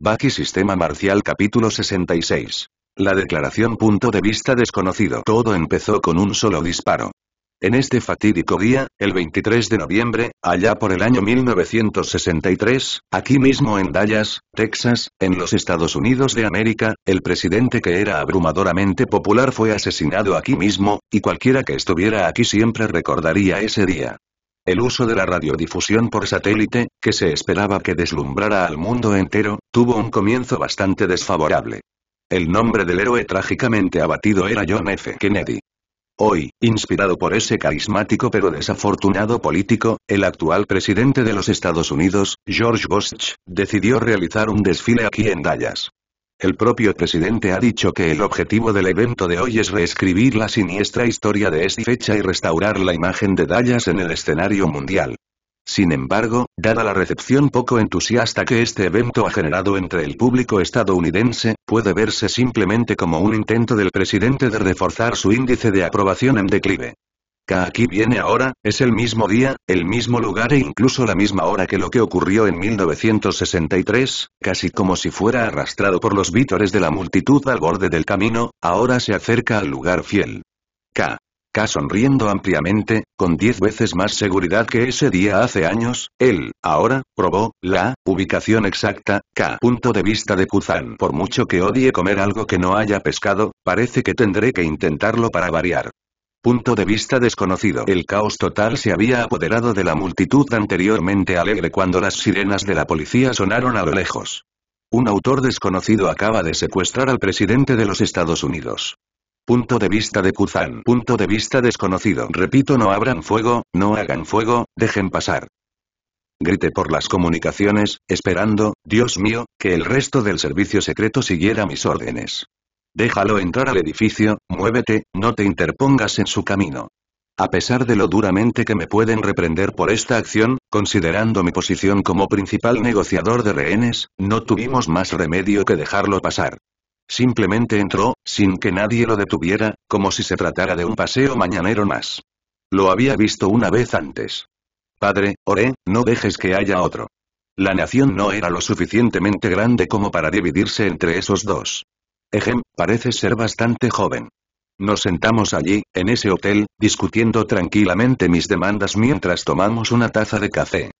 Baki Sistema Marcial Capítulo 66. La declaración Punto de vista desconocido Todo empezó con un solo disparo. En este fatídico día, el 23 de noviembre, allá por el año 1963, aquí mismo en Dallas, Texas, en los Estados Unidos de América, el presidente que era abrumadoramente popular fue asesinado aquí mismo, y cualquiera que estuviera aquí siempre recordaría ese día. El uso de la radiodifusión por satélite, que se esperaba que deslumbrara al mundo entero, tuvo un comienzo bastante desfavorable. El nombre del héroe trágicamente abatido era John F. Kennedy. Hoy, inspirado por ese carismático pero desafortunado político, el actual presidente de los Estados Unidos, George Bush, decidió realizar un desfile aquí en Dallas. El propio presidente ha dicho que el objetivo del evento de hoy es reescribir la siniestra historia de esta fecha y restaurar la imagen de Dallas en el escenario mundial. Sin embargo, dada la recepción poco entusiasta que este evento ha generado entre el público estadounidense, puede verse simplemente como un intento del presidente de reforzar su índice de aprobación en declive. Aquí viene ahora, es el mismo día, el mismo lugar e incluso la misma hora que lo que ocurrió en 1963, casi como si fuera arrastrado por los vítores de la multitud al borde del camino, ahora se acerca al lugar fiel sonriendo ampliamente, con diez veces más seguridad que ese día hace años, él, ahora, probó, la, ubicación exacta, K. Punto de vista de Kuzan. Por mucho que odie comer algo que no haya pescado, parece que tendré que intentarlo para variar. Punto de vista desconocido. El caos total se había apoderado de la multitud anteriormente alegre cuando las sirenas de la policía sonaron a lo lejos. Un autor desconocido acaba de secuestrar al presidente de los Estados Unidos. Punto de vista de Kuzan. Punto de vista desconocido. Repito, no abran fuego, no hagan fuego, dejen pasar. Grité por las comunicaciones, esperando, Dios mío, que el resto del servicio secreto siguiera mis órdenes. Déjalo entrar al edificio, muévete, no te interpongas en su camino. A pesar de lo duramente que me pueden reprender por esta acción, considerando mi posición como principal negociador de rehenes, no tuvimos más remedio que dejarlo pasar. Simplemente entró, sin que nadie lo detuviera, como si se tratara de un paseo mañanero más. Lo había visto una vez antes. Padre, oré, no dejes que haya otro. La nación no era lo suficientemente grande como para dividirse entre esos dos. Ejem, parece ser bastante joven. Nos sentamos allí, en ese hotel, discutiendo tranquilamente mis demandas mientras tomamos una taza de café.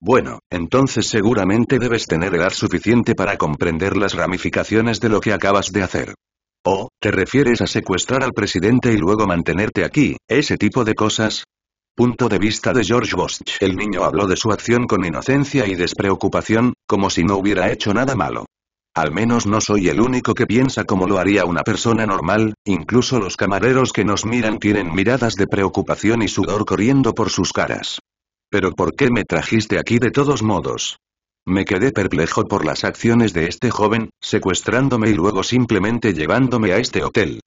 Bueno, entonces seguramente debes tener edad suficiente para comprender las ramificaciones de lo que acabas de hacer. ¿O te refieres a secuestrar al presidente y luego mantenerte aquí, ese tipo de cosas? Punto de vista de George Bosch. El niño habló de su acción con inocencia y despreocupación, como si no hubiera hecho nada malo. Al menos no soy el único que piensa como lo haría una persona normal, incluso los camareros que nos miran tienen miradas de preocupación y sudor corriendo por sus caras. ¿Pero por qué me trajiste aquí de todos modos? Me quedé perplejo por las acciones de este joven, secuestrándome y luego simplemente llevándome a este hotel.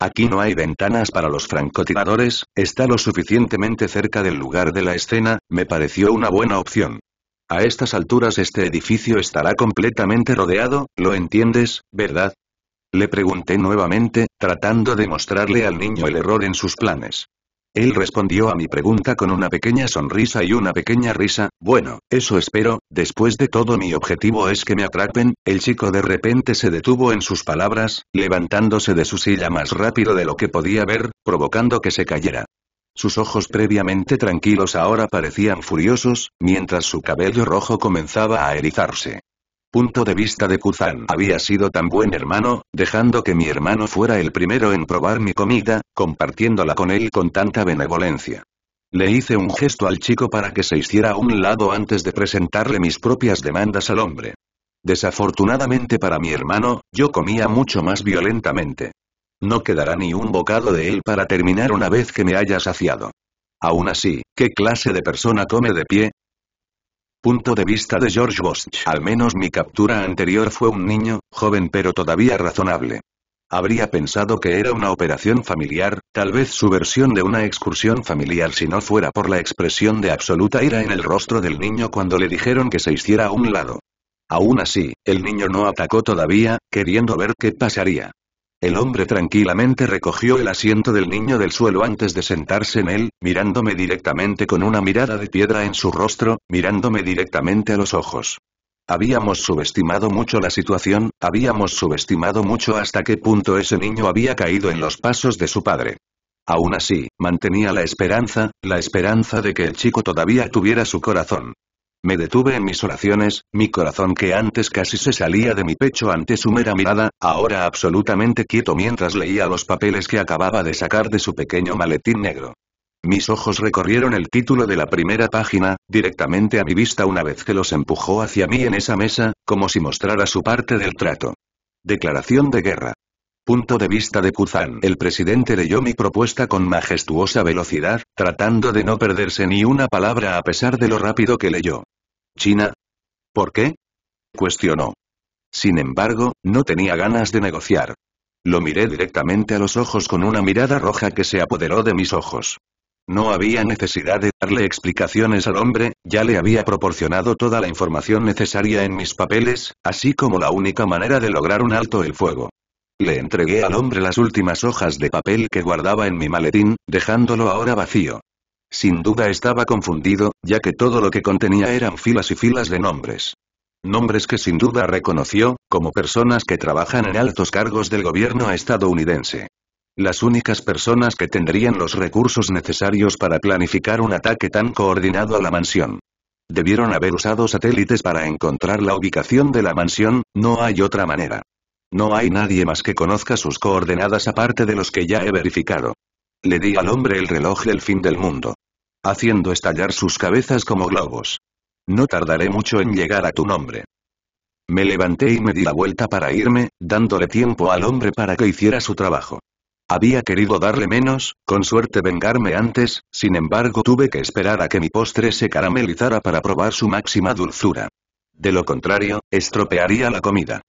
Aquí no hay ventanas para los francotiradores, está lo suficientemente cerca del lugar de la escena, me pareció una buena opción. A estas alturas este edificio estará completamente rodeado, ¿lo entiendes, verdad? Le pregunté nuevamente, tratando de mostrarle al niño el error en sus planes. Él respondió a mi pregunta con una pequeña sonrisa y una pequeña risa, bueno, eso espero, después de todo mi objetivo es que me atrapen, el chico de repente se detuvo en sus palabras, levantándose de su silla más rápido de lo que podía ver, provocando que se cayera. Sus ojos previamente tranquilos ahora parecían furiosos, mientras su cabello rojo comenzaba a erizarse punto de vista de Kuzan había sido tan buen hermano, dejando que mi hermano fuera el primero en probar mi comida, compartiéndola con él con tanta benevolencia. Le hice un gesto al chico para que se hiciera un lado antes de presentarle mis propias demandas al hombre. Desafortunadamente para mi hermano, yo comía mucho más violentamente. No quedará ni un bocado de él para terminar una vez que me haya saciado. Aún así, ¿qué clase de persona come de pie? Punto de vista de George Bosch. Al menos mi captura anterior fue un niño, joven pero todavía razonable. Habría pensado que era una operación familiar, tal vez su versión de una excursión familiar si no fuera por la expresión de absoluta ira en el rostro del niño cuando le dijeron que se hiciera a un lado. Aún así, el niño no atacó todavía, queriendo ver qué pasaría. El hombre tranquilamente recogió el asiento del niño del suelo antes de sentarse en él, mirándome directamente con una mirada de piedra en su rostro, mirándome directamente a los ojos. Habíamos subestimado mucho la situación, habíamos subestimado mucho hasta qué punto ese niño había caído en los pasos de su padre. Aún así, mantenía la esperanza, la esperanza de que el chico todavía tuviera su corazón. Me detuve en mis oraciones, mi corazón que antes casi se salía de mi pecho ante su mera mirada, ahora absolutamente quieto mientras leía los papeles que acababa de sacar de su pequeño maletín negro. Mis ojos recorrieron el título de la primera página, directamente a mi vista una vez que los empujó hacia mí en esa mesa, como si mostrara su parte del trato. Declaración de guerra. Punto de vista de Kuzan. El presidente leyó mi propuesta con majestuosa velocidad, tratando de no perderse ni una palabra a pesar de lo rápido que leyó. ¿China? ¿Por qué? Cuestionó. Sin embargo, no tenía ganas de negociar. Lo miré directamente a los ojos con una mirada roja que se apoderó de mis ojos. No había necesidad de darle explicaciones al hombre, ya le había proporcionado toda la información necesaria en mis papeles, así como la única manera de lograr un alto el fuego. Le entregué al hombre las últimas hojas de papel que guardaba en mi maletín, dejándolo ahora vacío. Sin duda estaba confundido, ya que todo lo que contenía eran filas y filas de nombres. Nombres que sin duda reconoció, como personas que trabajan en altos cargos del gobierno estadounidense. Las únicas personas que tendrían los recursos necesarios para planificar un ataque tan coordinado a la mansión. Debieron haber usado satélites para encontrar la ubicación de la mansión, no hay otra manera. No hay nadie más que conozca sus coordenadas aparte de los que ya he verificado. Le di al hombre el reloj del fin del mundo. Haciendo estallar sus cabezas como globos. No tardaré mucho en llegar a tu nombre. Me levanté y me di la vuelta para irme, dándole tiempo al hombre para que hiciera su trabajo. Había querido darle menos, con suerte vengarme antes, sin embargo tuve que esperar a que mi postre se caramelizara para probar su máxima dulzura. De lo contrario, estropearía la comida.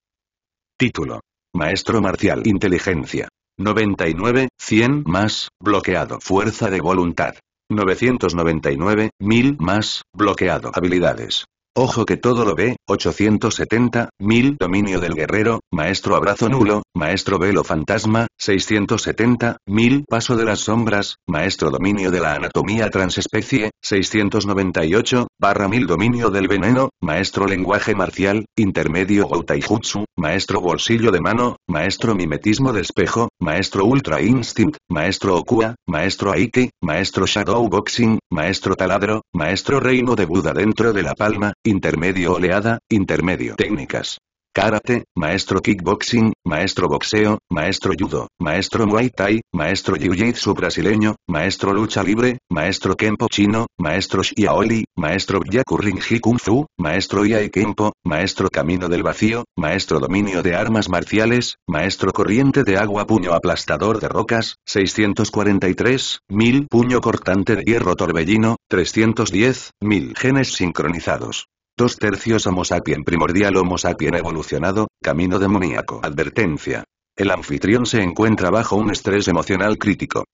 Título. Maestro Marcial Inteligencia. 99, 100 más, bloqueado. Fuerza de voluntad. 999, 1000 más, bloqueado. Habilidades. Ojo que todo lo ve, 870, 1000 dominio del guerrero, maestro abrazo nulo, maestro velo fantasma, 670, 1000 paso de las sombras, maestro dominio de la anatomía transespecie, 698, barra 1000 dominio del veneno, maestro lenguaje marcial, intermedio Goutaijutsu, maestro bolsillo de mano, maestro mimetismo de espejo, maestro ultra instinct, maestro Okua, maestro Aiki, maestro shadow boxing, Maestro taladro, maestro reino de Buda dentro de la palma, intermedio oleada, intermedio técnicas karate, maestro kickboxing, maestro boxeo, maestro judo, maestro muay thai, maestro jiu-jitsu brasileño, maestro lucha libre, maestro kempo chino, maestro shiaoli, maestro yaku kung fu, maestro iai kempo, maestro camino del vacío, maestro dominio de armas marciales, maestro corriente de agua puño aplastador de rocas, 643, mil puño cortante de hierro torbellino, 310, mil genes sincronizados. Dos tercios Homo sapien primordial Homo sapien evolucionado, camino demoníaco. Advertencia. El anfitrión se encuentra bajo un estrés emocional crítico.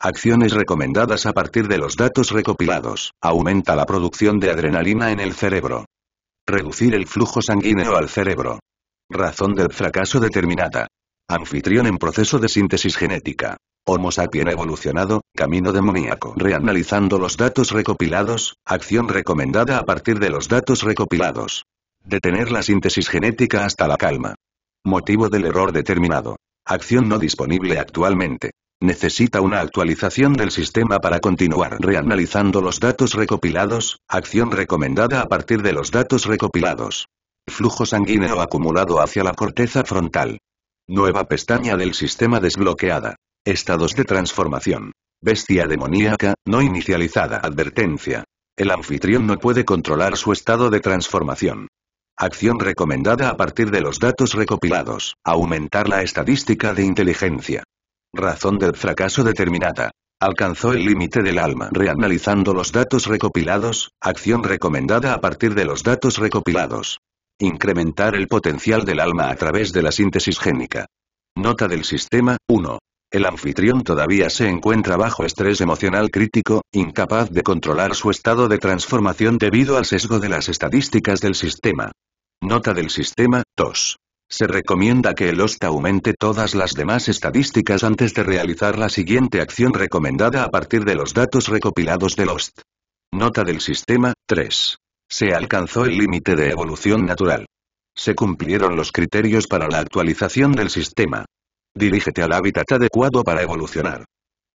Acciones recomendadas a partir de los datos recopilados. Aumenta la producción de adrenalina en el cerebro. Reducir el flujo sanguíneo al cerebro. Razón del fracaso determinada. Anfitrión en proceso de síntesis genética. Homo sapiens evolucionado, camino demoníaco. Reanalizando los datos recopilados, acción recomendada a partir de los datos recopilados. Detener la síntesis genética hasta la calma. Motivo del error determinado. Acción no disponible actualmente. Necesita una actualización del sistema para continuar reanalizando los datos recopilados, acción recomendada a partir de los datos recopilados. Flujo sanguíneo acumulado hacia la corteza frontal. Nueva pestaña del sistema desbloqueada. Estados de transformación. Bestia demoníaca, no inicializada. Advertencia. El anfitrión no puede controlar su estado de transformación. Acción recomendada a partir de los datos recopilados. Aumentar la estadística de inteligencia. Razón del fracaso determinada. Alcanzó el límite del alma. Reanalizando los datos recopilados, acción recomendada a partir de los datos recopilados. Incrementar el potencial del alma a través de la síntesis génica. Nota del sistema, 1. El anfitrión todavía se encuentra bajo estrés emocional crítico, incapaz de controlar su estado de transformación debido al sesgo de las estadísticas del sistema. Nota del sistema, 2. Se recomienda que el host aumente todas las demás estadísticas antes de realizar la siguiente acción recomendada a partir de los datos recopilados del host. Nota del sistema, 3. Se alcanzó el límite de evolución natural. Se cumplieron los criterios para la actualización del sistema. Dirígete al hábitat adecuado para evolucionar.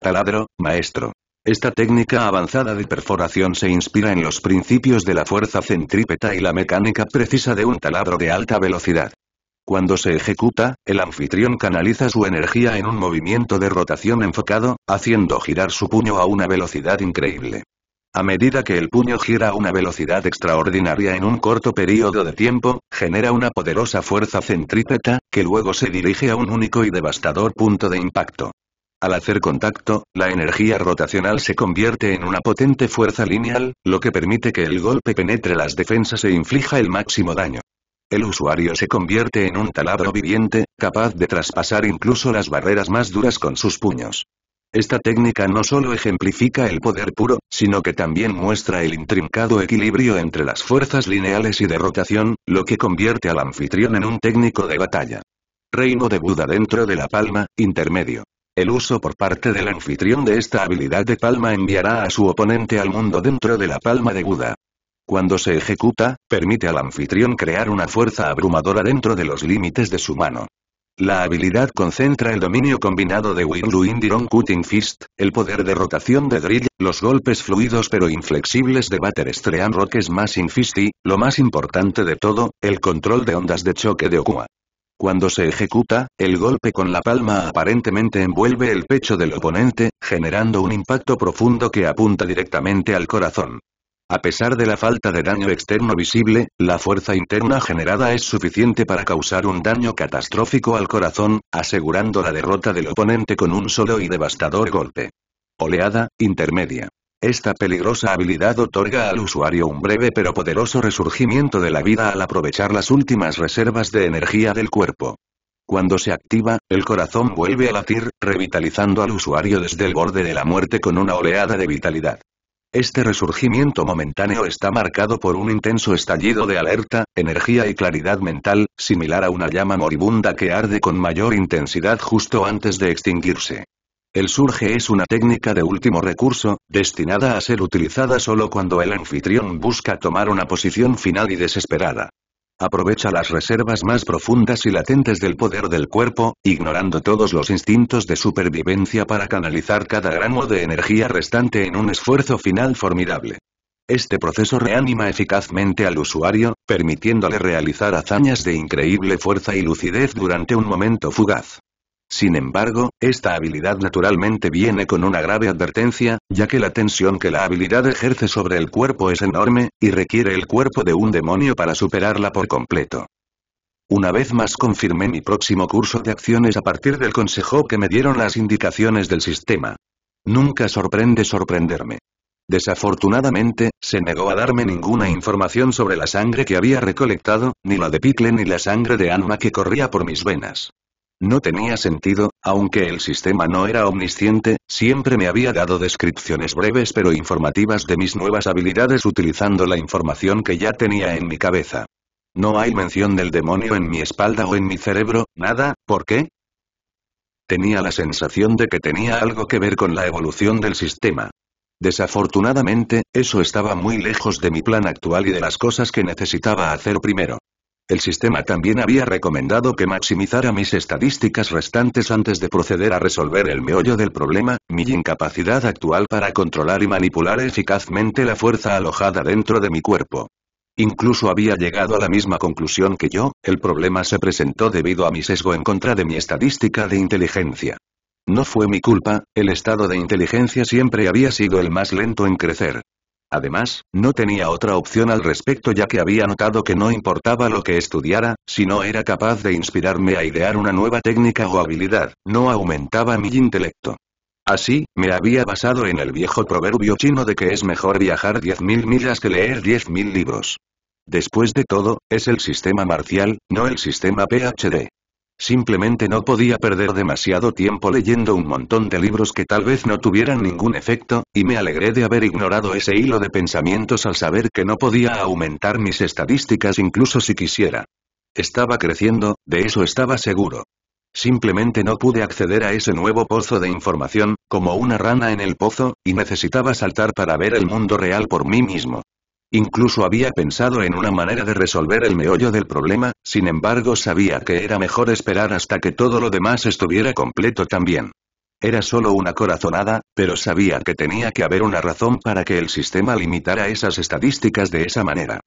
Taladro, maestro. Esta técnica avanzada de perforación se inspira en los principios de la fuerza centrípeta y la mecánica precisa de un taladro de alta velocidad. Cuando se ejecuta, el anfitrión canaliza su energía en un movimiento de rotación enfocado, haciendo girar su puño a una velocidad increíble. A medida que el puño gira a una velocidad extraordinaria en un corto periodo de tiempo, genera una poderosa fuerza centrípeta, que luego se dirige a un único y devastador punto de impacto. Al hacer contacto, la energía rotacional se convierte en una potente fuerza lineal, lo que permite que el golpe penetre las defensas e inflija el máximo daño. El usuario se convierte en un taladro viviente, capaz de traspasar incluso las barreras más duras con sus puños. Esta técnica no solo ejemplifica el poder puro, sino que también muestra el intrincado equilibrio entre las fuerzas lineales y de rotación, lo que convierte al anfitrión en un técnico de batalla. Reino de Buda dentro de la palma, intermedio. El uso por parte del anfitrión de esta habilidad de palma enviará a su oponente al mundo dentro de la palma de Buda. Cuando se ejecuta, permite al anfitrión crear una fuerza abrumadora dentro de los límites de su mano. La habilidad concentra el dominio combinado de Indiron Cutting Fist, el poder de rotación de Drill, los golpes fluidos pero inflexibles de batter Stream Rock Smashing Fist y, lo más importante de todo, el control de ondas de choque de Okua. Cuando se ejecuta, el golpe con la palma aparentemente envuelve el pecho del oponente, generando un impacto profundo que apunta directamente al corazón. A pesar de la falta de daño externo visible, la fuerza interna generada es suficiente para causar un daño catastrófico al corazón, asegurando la derrota del oponente con un solo y devastador golpe. Oleada, intermedia. Esta peligrosa habilidad otorga al usuario un breve pero poderoso resurgimiento de la vida al aprovechar las últimas reservas de energía del cuerpo. Cuando se activa, el corazón vuelve a latir, revitalizando al usuario desde el borde de la muerte con una oleada de vitalidad. Este resurgimiento momentáneo está marcado por un intenso estallido de alerta, energía y claridad mental, similar a una llama moribunda que arde con mayor intensidad justo antes de extinguirse. El surge es una técnica de último recurso, destinada a ser utilizada solo cuando el anfitrión busca tomar una posición final y desesperada. Aprovecha las reservas más profundas y latentes del poder del cuerpo, ignorando todos los instintos de supervivencia para canalizar cada gramo de energía restante en un esfuerzo final formidable. Este proceso reanima eficazmente al usuario, permitiéndole realizar hazañas de increíble fuerza y lucidez durante un momento fugaz. Sin embargo, esta habilidad naturalmente viene con una grave advertencia, ya que la tensión que la habilidad ejerce sobre el cuerpo es enorme, y requiere el cuerpo de un demonio para superarla por completo. Una vez más confirmé mi próximo curso de acciones a partir del consejo que me dieron las indicaciones del sistema. Nunca sorprende sorprenderme. Desafortunadamente, se negó a darme ninguna información sobre la sangre que había recolectado, ni la de Picle ni la sangre de Anma que corría por mis venas. No tenía sentido, aunque el sistema no era omnisciente, siempre me había dado descripciones breves pero informativas de mis nuevas habilidades utilizando la información que ya tenía en mi cabeza. No hay mención del demonio en mi espalda o en mi cerebro, nada, ¿por qué? Tenía la sensación de que tenía algo que ver con la evolución del sistema. Desafortunadamente, eso estaba muy lejos de mi plan actual y de las cosas que necesitaba hacer primero. El sistema también había recomendado que maximizara mis estadísticas restantes antes de proceder a resolver el meollo del problema, mi incapacidad actual para controlar y manipular eficazmente la fuerza alojada dentro de mi cuerpo. Incluso había llegado a la misma conclusión que yo, el problema se presentó debido a mi sesgo en contra de mi estadística de inteligencia. No fue mi culpa, el estado de inteligencia siempre había sido el más lento en crecer. Además, no tenía otra opción al respecto ya que había notado que no importaba lo que estudiara, si no era capaz de inspirarme a idear una nueva técnica o habilidad, no aumentaba mi intelecto. Así, me había basado en el viejo proverbio chino de que es mejor viajar 10.000 millas que leer 10.000 libros. Después de todo, es el sistema marcial, no el sistema PhD. Simplemente no podía perder demasiado tiempo leyendo un montón de libros que tal vez no tuvieran ningún efecto, y me alegré de haber ignorado ese hilo de pensamientos al saber que no podía aumentar mis estadísticas incluso si quisiera. Estaba creciendo, de eso estaba seguro. Simplemente no pude acceder a ese nuevo pozo de información, como una rana en el pozo, y necesitaba saltar para ver el mundo real por mí mismo. Incluso había pensado en una manera de resolver el meollo del problema, sin embargo sabía que era mejor esperar hasta que todo lo demás estuviera completo también. Era solo una corazonada, pero sabía que tenía que haber una razón para que el sistema limitara esas estadísticas de esa manera.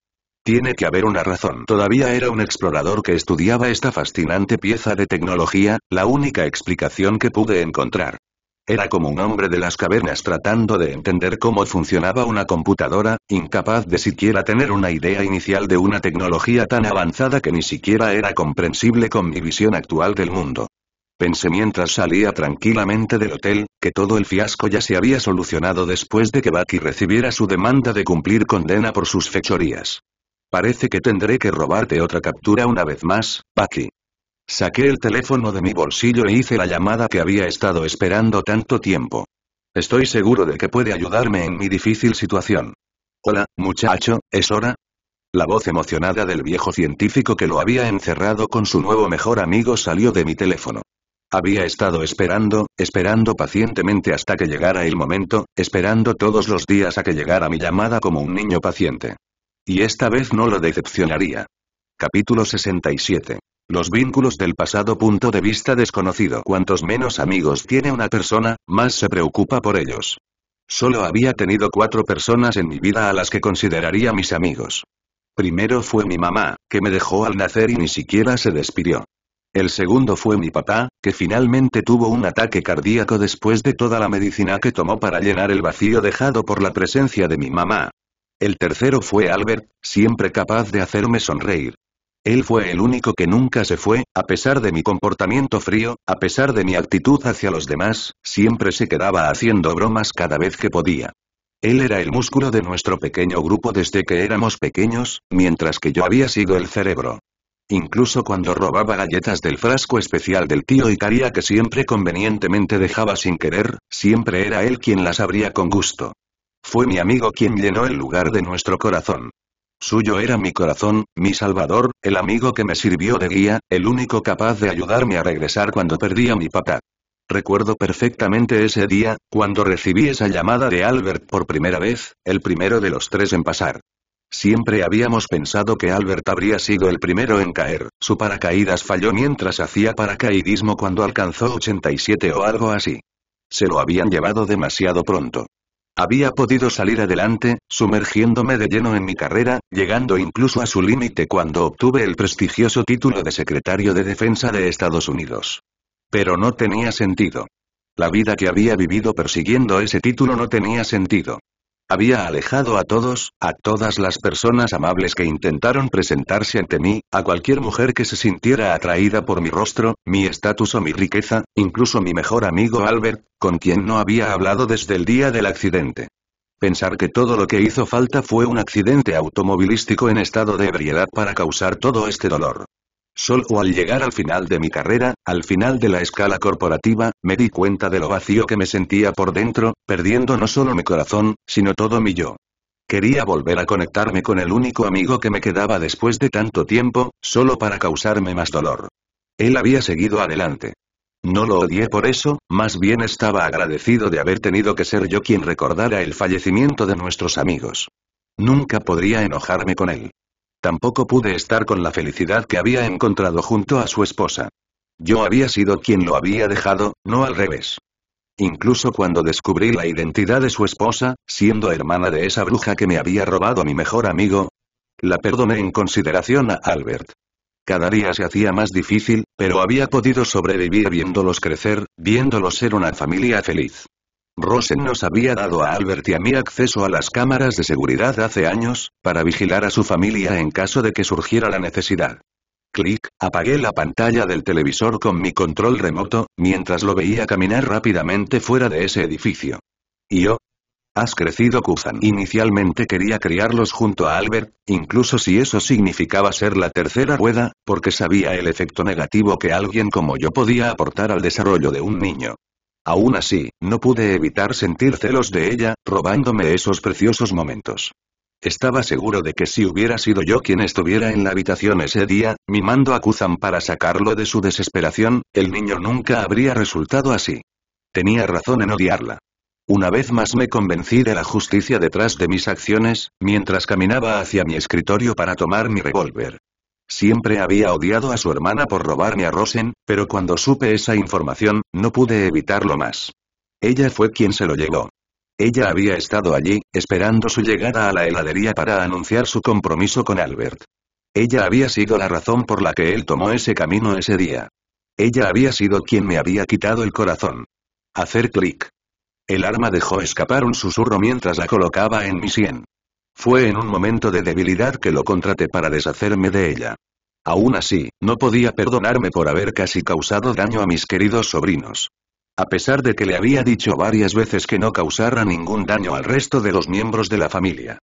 Tiene que haber una razón. Todavía era un explorador que estudiaba esta fascinante pieza de tecnología, la única explicación que pude encontrar. Era como un hombre de las cavernas tratando de entender cómo funcionaba una computadora, incapaz de siquiera tener una idea inicial de una tecnología tan avanzada que ni siquiera era comprensible con mi visión actual del mundo. Pensé mientras salía tranquilamente del hotel, que todo el fiasco ya se había solucionado después de que Bucky recibiera su demanda de cumplir condena por sus fechorías. Parece que tendré que robarte otra captura una vez más, Bucky. Saqué el teléfono de mi bolsillo e hice la llamada que había estado esperando tanto tiempo. Estoy seguro de que puede ayudarme en mi difícil situación. Hola, muchacho, ¿es hora? La voz emocionada del viejo científico que lo había encerrado con su nuevo mejor amigo salió de mi teléfono. Había estado esperando, esperando pacientemente hasta que llegara el momento, esperando todos los días a que llegara mi llamada como un niño paciente. Y esta vez no lo decepcionaría. Capítulo 67. Los vínculos del pasado punto de vista desconocido. Cuantos menos amigos tiene una persona, más se preocupa por ellos. Solo había tenido cuatro personas en mi vida a las que consideraría mis amigos. Primero fue mi mamá, que me dejó al nacer y ni siquiera se despidió. El segundo fue mi papá, que finalmente tuvo un ataque cardíaco después de toda la medicina que tomó para llenar el vacío dejado por la presencia de mi mamá. El tercero fue Albert, siempre capaz de hacerme sonreír. Él fue el único que nunca se fue, a pesar de mi comportamiento frío, a pesar de mi actitud hacia los demás, siempre se quedaba haciendo bromas cada vez que podía. Él era el músculo de nuestro pequeño grupo desde que éramos pequeños, mientras que yo había sido el cerebro. Incluso cuando robaba galletas del frasco especial del tío Icaria que siempre convenientemente dejaba sin querer, siempre era él quien las abría con gusto. Fue mi amigo quien llenó el lugar de nuestro corazón. Suyo era mi corazón, mi salvador, el amigo que me sirvió de guía, el único capaz de ayudarme a regresar cuando perdí a mi papá. Recuerdo perfectamente ese día, cuando recibí esa llamada de Albert por primera vez, el primero de los tres en pasar. Siempre habíamos pensado que Albert habría sido el primero en caer, su paracaídas falló mientras hacía paracaidismo cuando alcanzó 87 o algo así. Se lo habían llevado demasiado pronto. Había podido salir adelante, sumergiéndome de lleno en mi carrera, llegando incluso a su límite cuando obtuve el prestigioso título de secretario de Defensa de Estados Unidos. Pero no tenía sentido. La vida que había vivido persiguiendo ese título no tenía sentido. Había alejado a todos, a todas las personas amables que intentaron presentarse ante mí, a cualquier mujer que se sintiera atraída por mi rostro, mi estatus o mi riqueza, incluso mi mejor amigo Albert, con quien no había hablado desde el día del accidente. Pensar que todo lo que hizo falta fue un accidente automovilístico en estado de ebriedad para causar todo este dolor. Solo al llegar al final de mi carrera, al final de la escala corporativa, me di cuenta de lo vacío que me sentía por dentro, perdiendo no solo mi corazón, sino todo mi yo. Quería volver a conectarme con el único amigo que me quedaba después de tanto tiempo, solo para causarme más dolor. Él había seguido adelante. No lo odié por eso, más bien estaba agradecido de haber tenido que ser yo quien recordara el fallecimiento de nuestros amigos. Nunca podría enojarme con él. Tampoco pude estar con la felicidad que había encontrado junto a su esposa. Yo había sido quien lo había dejado, no al revés. Incluso cuando descubrí la identidad de su esposa, siendo hermana de esa bruja que me había robado mi mejor amigo, la perdoné en consideración a Albert. Cada día se hacía más difícil, pero había podido sobrevivir viéndolos crecer, viéndolos ser una familia feliz. Rosen nos había dado a Albert y a mí acceso a las cámaras de seguridad hace años, para vigilar a su familia en caso de que surgiera la necesidad. Clic, apagué la pantalla del televisor con mi control remoto, mientras lo veía caminar rápidamente fuera de ese edificio. ¿Y yo? Has crecido Kuzan. Inicialmente quería criarlos junto a Albert, incluso si eso significaba ser la tercera rueda, porque sabía el efecto negativo que alguien como yo podía aportar al desarrollo de un niño. Aún así, no pude evitar sentir celos de ella, robándome esos preciosos momentos. Estaba seguro de que si hubiera sido yo quien estuviera en la habitación ese día, mimando a Kuzan para sacarlo de su desesperación, el niño nunca habría resultado así. Tenía razón en odiarla. Una vez más me convencí de la justicia detrás de mis acciones, mientras caminaba hacia mi escritorio para tomar mi revólver. Siempre había odiado a su hermana por robarme a Rosen, pero cuando supe esa información, no pude evitarlo más. Ella fue quien se lo llevó. Ella había estado allí, esperando su llegada a la heladería para anunciar su compromiso con Albert. Ella había sido la razón por la que él tomó ese camino ese día. Ella había sido quien me había quitado el corazón. Hacer clic. El arma dejó escapar un susurro mientras la colocaba en mi sien. Fue en un momento de debilidad que lo contraté para deshacerme de ella. Aún así, no podía perdonarme por haber casi causado daño a mis queridos sobrinos. A pesar de que le había dicho varias veces que no causara ningún daño al resto de los miembros de la familia.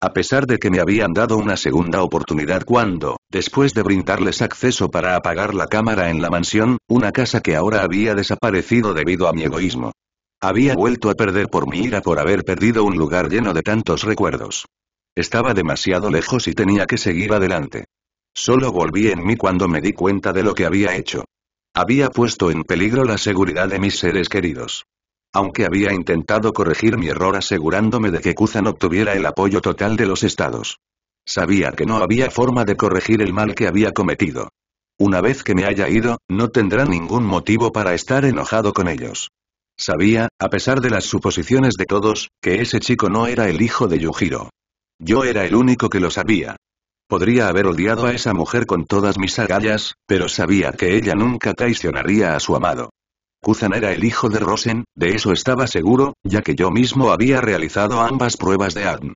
A pesar de que me habían dado una segunda oportunidad cuando, después de brindarles acceso para apagar la cámara en la mansión, una casa que ahora había desaparecido debido a mi egoísmo, había vuelto a perder por mi ira por haber perdido un lugar lleno de tantos recuerdos. Estaba demasiado lejos y tenía que seguir adelante. Solo volví en mí cuando me di cuenta de lo que había hecho. Había puesto en peligro la seguridad de mis seres queridos. Aunque había intentado corregir mi error asegurándome de que Kuzan obtuviera el apoyo total de los estados. Sabía que no había forma de corregir el mal que había cometido. Una vez que me haya ido, no tendrá ningún motivo para estar enojado con ellos. Sabía, a pesar de las suposiciones de todos, que ese chico no era el hijo de Yujiro. Yo era el único que lo sabía. Podría haber odiado a esa mujer con todas mis agallas, pero sabía que ella nunca traicionaría a su amado. Kuzan era el hijo de Rosen, de eso estaba seguro, ya que yo mismo había realizado ambas pruebas de ADN.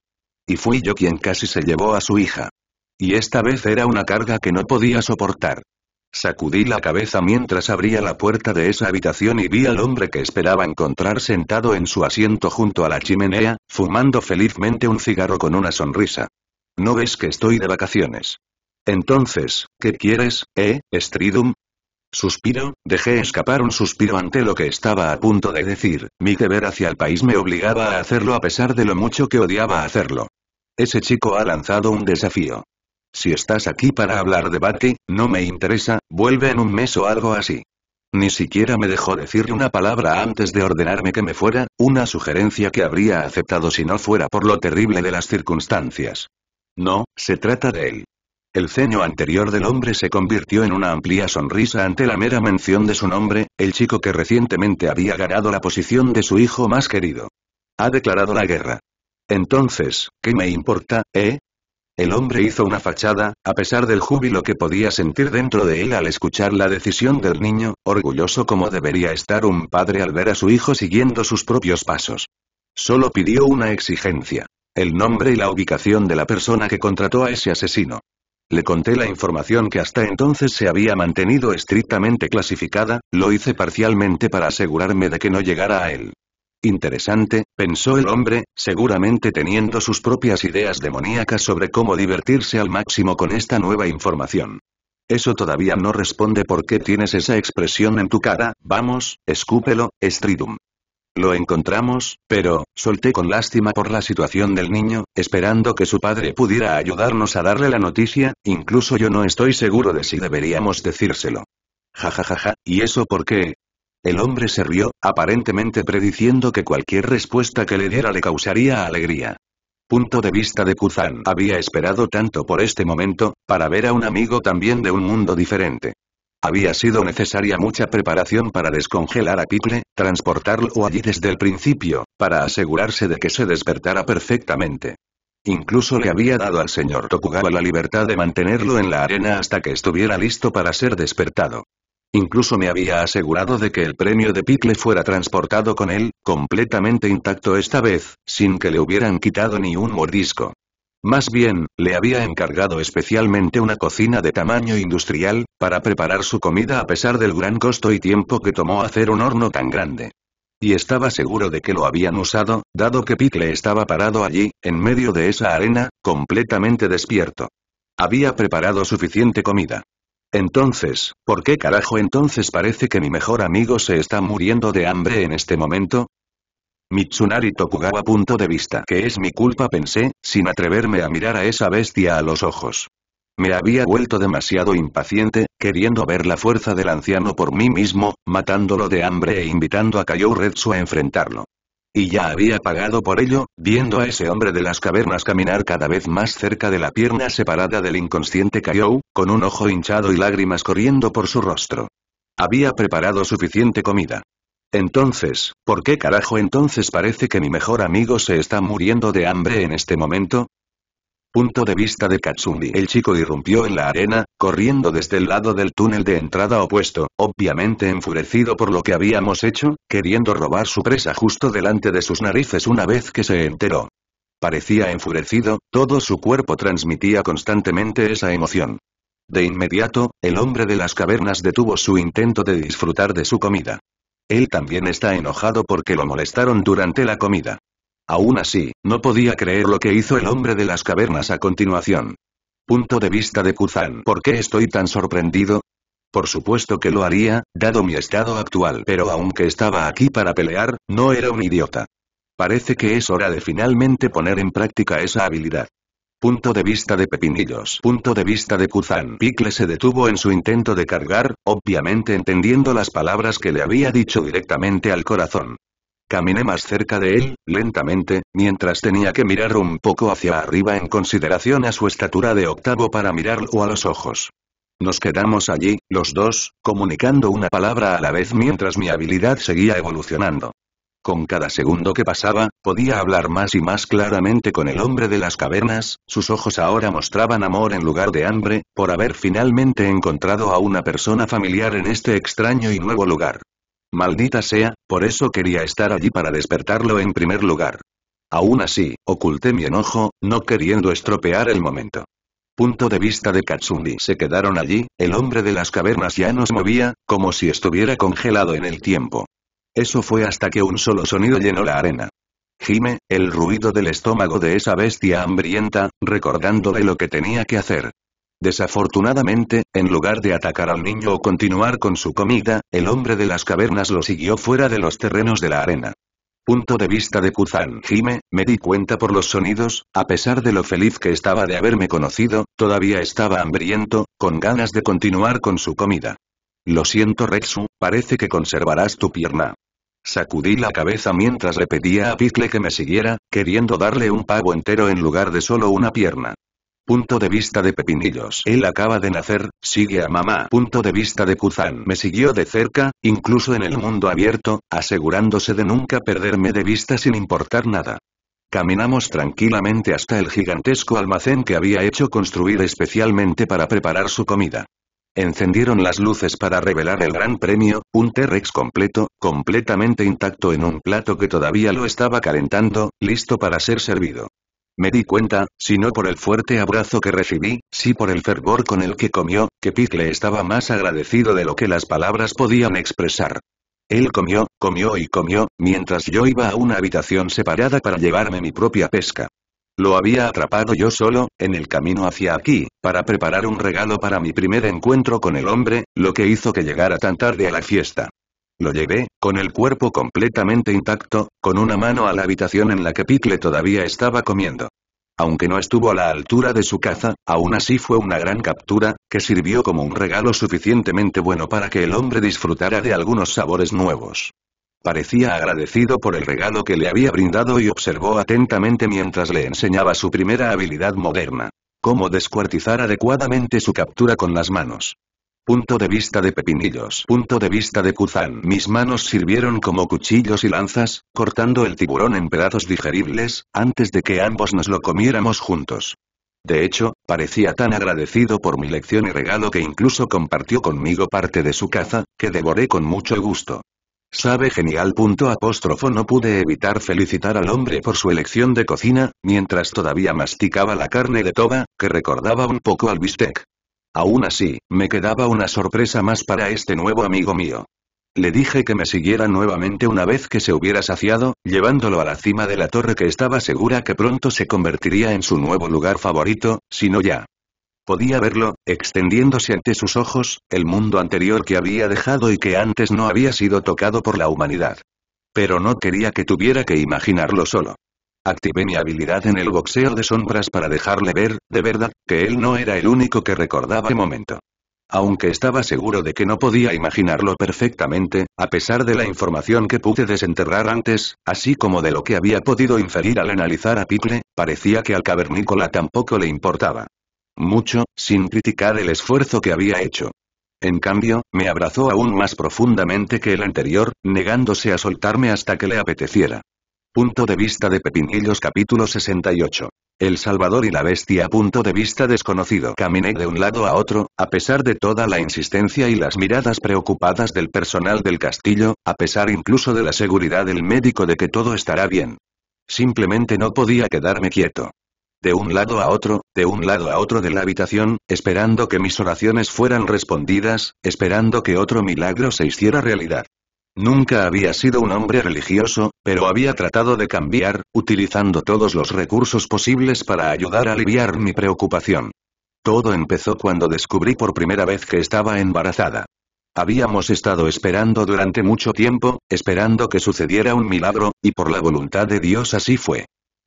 Y fui yo quien casi se llevó a su hija. Y esta vez era una carga que no podía soportar. Sacudí la cabeza mientras abría la puerta de esa habitación y vi al hombre que esperaba encontrar sentado en su asiento junto a la chimenea, fumando felizmente un cigarro con una sonrisa. ¿No ves que estoy de vacaciones? Entonces, ¿qué quieres, eh, Stridum? Suspiro, dejé escapar un suspiro ante lo que estaba a punto de decir, mi deber hacia el país me obligaba a hacerlo a pesar de lo mucho que odiaba hacerlo. Ese chico ha lanzado un desafío. Si estás aquí para hablar de Bati, no me interesa, vuelve en un mes o algo así. Ni siquiera me dejó decir una palabra antes de ordenarme que me fuera, una sugerencia que habría aceptado si no fuera por lo terrible de las circunstancias. No, se trata de él. El ceño anterior del hombre se convirtió en una amplia sonrisa ante la mera mención de su nombre, el chico que recientemente había ganado la posición de su hijo más querido. Ha declarado la guerra. Entonces, ¿qué me importa, eh? El hombre hizo una fachada, a pesar del júbilo que podía sentir dentro de él al escuchar la decisión del niño, orgulloso como debería estar un padre al ver a su hijo siguiendo sus propios pasos. Solo pidió una exigencia. El nombre y la ubicación de la persona que contrató a ese asesino. Le conté la información que hasta entonces se había mantenido estrictamente clasificada, lo hice parcialmente para asegurarme de que no llegara a él. Interesante, pensó el hombre, seguramente teniendo sus propias ideas demoníacas sobre cómo divertirse al máximo con esta nueva información. Eso todavía no responde por qué tienes esa expresión en tu cara, vamos, escúpelo, Stridum. Lo encontramos, pero, solté con lástima por la situación del niño, esperando que su padre pudiera ayudarnos a darle la noticia, incluso yo no estoy seguro de si deberíamos decírselo. Ja ja ja ja, ¿y eso por qué? El hombre se rió, aparentemente prediciendo que cualquier respuesta que le diera le causaría alegría. Punto de vista de Kuzan. Había esperado tanto por este momento, para ver a un amigo también de un mundo diferente. Había sido necesaria mucha preparación para descongelar a Piple, transportarlo allí desde el principio, para asegurarse de que se despertara perfectamente. Incluso le había dado al señor Tokugawa la libertad de mantenerlo en la arena hasta que estuviera listo para ser despertado. Incluso me había asegurado de que el premio de Pickle fuera transportado con él, completamente intacto esta vez, sin que le hubieran quitado ni un mordisco. Más bien, le había encargado especialmente una cocina de tamaño industrial, para preparar su comida a pesar del gran costo y tiempo que tomó hacer un horno tan grande. Y estaba seguro de que lo habían usado, dado que Pickle estaba parado allí, en medio de esa arena, completamente despierto. Había preparado suficiente comida. Entonces, ¿por qué carajo entonces parece que mi mejor amigo se está muriendo de hambre en este momento? Mitsunari Tokugawa punto de vista que es mi culpa pensé, sin atreverme a mirar a esa bestia a los ojos. Me había vuelto demasiado impaciente, queriendo ver la fuerza del anciano por mí mismo, matándolo de hambre e invitando a Kayou Retsu a enfrentarlo. Y ya había pagado por ello, viendo a ese hombre de las cavernas caminar cada vez más cerca de la pierna separada del inconsciente Kaiou, con un ojo hinchado y lágrimas corriendo por su rostro. Había preparado suficiente comida. Entonces, ¿por qué carajo entonces parece que mi mejor amigo se está muriendo de hambre en este momento? Punto de vista de Katsumi. El chico irrumpió en la arena, corriendo desde el lado del túnel de entrada opuesto, obviamente enfurecido por lo que habíamos hecho, queriendo robar su presa justo delante de sus narices una vez que se enteró. Parecía enfurecido, todo su cuerpo transmitía constantemente esa emoción. De inmediato, el hombre de las cavernas detuvo su intento de disfrutar de su comida. Él también está enojado porque lo molestaron durante la comida. Aún así, no podía creer lo que hizo el hombre de las cavernas a continuación. Punto de vista de Kuzan. ¿Por qué estoy tan sorprendido? Por supuesto que lo haría, dado mi estado actual, pero aunque estaba aquí para pelear, no era un idiota. Parece que es hora de finalmente poner en práctica esa habilidad. Punto de vista de Pepinillos. Punto de vista de Kuzan. Picle se detuvo en su intento de cargar, obviamente entendiendo las palabras que le había dicho directamente al corazón. Caminé más cerca de él, lentamente, mientras tenía que mirar un poco hacia arriba en consideración a su estatura de octavo para mirarlo a los ojos. Nos quedamos allí, los dos, comunicando una palabra a la vez mientras mi habilidad seguía evolucionando. Con cada segundo que pasaba, podía hablar más y más claramente con el hombre de las cavernas, sus ojos ahora mostraban amor en lugar de hambre, por haber finalmente encontrado a una persona familiar en este extraño y nuevo lugar. Maldita sea, por eso quería estar allí para despertarlo en primer lugar. Aún así, oculté mi enojo, no queriendo estropear el momento. Punto de vista de Katsumi. Se quedaron allí, el hombre de las cavernas ya nos movía, como si estuviera congelado en el tiempo. Eso fue hasta que un solo sonido llenó la arena. Gime, el ruido del estómago de esa bestia hambrienta, recordándole lo que tenía que hacer. Desafortunadamente, en lugar de atacar al niño o continuar con su comida, el hombre de las cavernas lo siguió fuera de los terrenos de la arena. Punto de vista de Kuzan Jime, me di cuenta por los sonidos, a pesar de lo feliz que estaba de haberme conocido, todavía estaba hambriento, con ganas de continuar con su comida. Lo siento Rexu, parece que conservarás tu pierna. Sacudí la cabeza mientras repetía a Pitle que me siguiera, queriendo darle un pavo entero en lugar de solo una pierna. Punto de vista de Pepinillos. Él acaba de nacer, sigue a mamá. Punto de vista de Kuzan. Me siguió de cerca, incluso en el mundo abierto, asegurándose de nunca perderme de vista sin importar nada. Caminamos tranquilamente hasta el gigantesco almacén que había hecho construir especialmente para preparar su comida. Encendieron las luces para revelar el gran premio, un T-Rex completo, completamente intacto en un plato que todavía lo estaba calentando, listo para ser servido. Me di cuenta, si no por el fuerte abrazo que recibí, si por el fervor con el que comió, que le estaba más agradecido de lo que las palabras podían expresar. Él comió, comió y comió, mientras yo iba a una habitación separada para llevarme mi propia pesca. Lo había atrapado yo solo, en el camino hacia aquí, para preparar un regalo para mi primer encuentro con el hombre, lo que hizo que llegara tan tarde a la fiesta. Lo llevé, con el cuerpo completamente intacto, con una mano a la habitación en la que Pickle todavía estaba comiendo. Aunque no estuvo a la altura de su caza, aún así fue una gran captura, que sirvió como un regalo suficientemente bueno para que el hombre disfrutara de algunos sabores nuevos. Parecía agradecido por el regalo que le había brindado y observó atentamente mientras le enseñaba su primera habilidad moderna. Cómo descuartizar adecuadamente su captura con las manos. Punto de vista de Pepinillos. Punto de vista de Kuzan. Mis manos sirvieron como cuchillos y lanzas, cortando el tiburón en pedazos digeribles, antes de que ambos nos lo comiéramos juntos. De hecho, parecía tan agradecido por mi lección y regalo que incluso compartió conmigo parte de su caza, que devoré con mucho gusto. Sabe genial. Punto apóstrofo no pude evitar felicitar al hombre por su elección de cocina, mientras todavía masticaba la carne de toba, que recordaba un poco al bistec. Aún así, me quedaba una sorpresa más para este nuevo amigo mío. Le dije que me siguiera nuevamente una vez que se hubiera saciado, llevándolo a la cima de la torre que estaba segura que pronto se convertiría en su nuevo lugar favorito, si no ya. Podía verlo, extendiéndose ante sus ojos, el mundo anterior que había dejado y que antes no había sido tocado por la humanidad. Pero no quería que tuviera que imaginarlo solo. Activé mi habilidad en el boxeo de sombras para dejarle ver, de verdad, que él no era el único que recordaba el momento. Aunque estaba seguro de que no podía imaginarlo perfectamente, a pesar de la información que pude desenterrar antes, así como de lo que había podido inferir al analizar a Picle, parecía que al cavernícola tampoco le importaba. Mucho, sin criticar el esfuerzo que había hecho. En cambio, me abrazó aún más profundamente que el anterior, negándose a soltarme hasta que le apeteciera. Punto de vista de Pepinillos capítulo 68. El Salvador y la bestia punto de vista desconocido. Caminé de un lado a otro, a pesar de toda la insistencia y las miradas preocupadas del personal del castillo, a pesar incluso de la seguridad del médico de que todo estará bien. Simplemente no podía quedarme quieto. De un lado a otro, de un lado a otro de la habitación, esperando que mis oraciones fueran respondidas, esperando que otro milagro se hiciera realidad. Nunca había sido un hombre religioso, pero había tratado de cambiar, utilizando todos los recursos posibles para ayudar a aliviar mi preocupación. Todo empezó cuando descubrí por primera vez que estaba embarazada. Habíamos estado esperando durante mucho tiempo, esperando que sucediera un milagro, y por la voluntad de Dios así fue.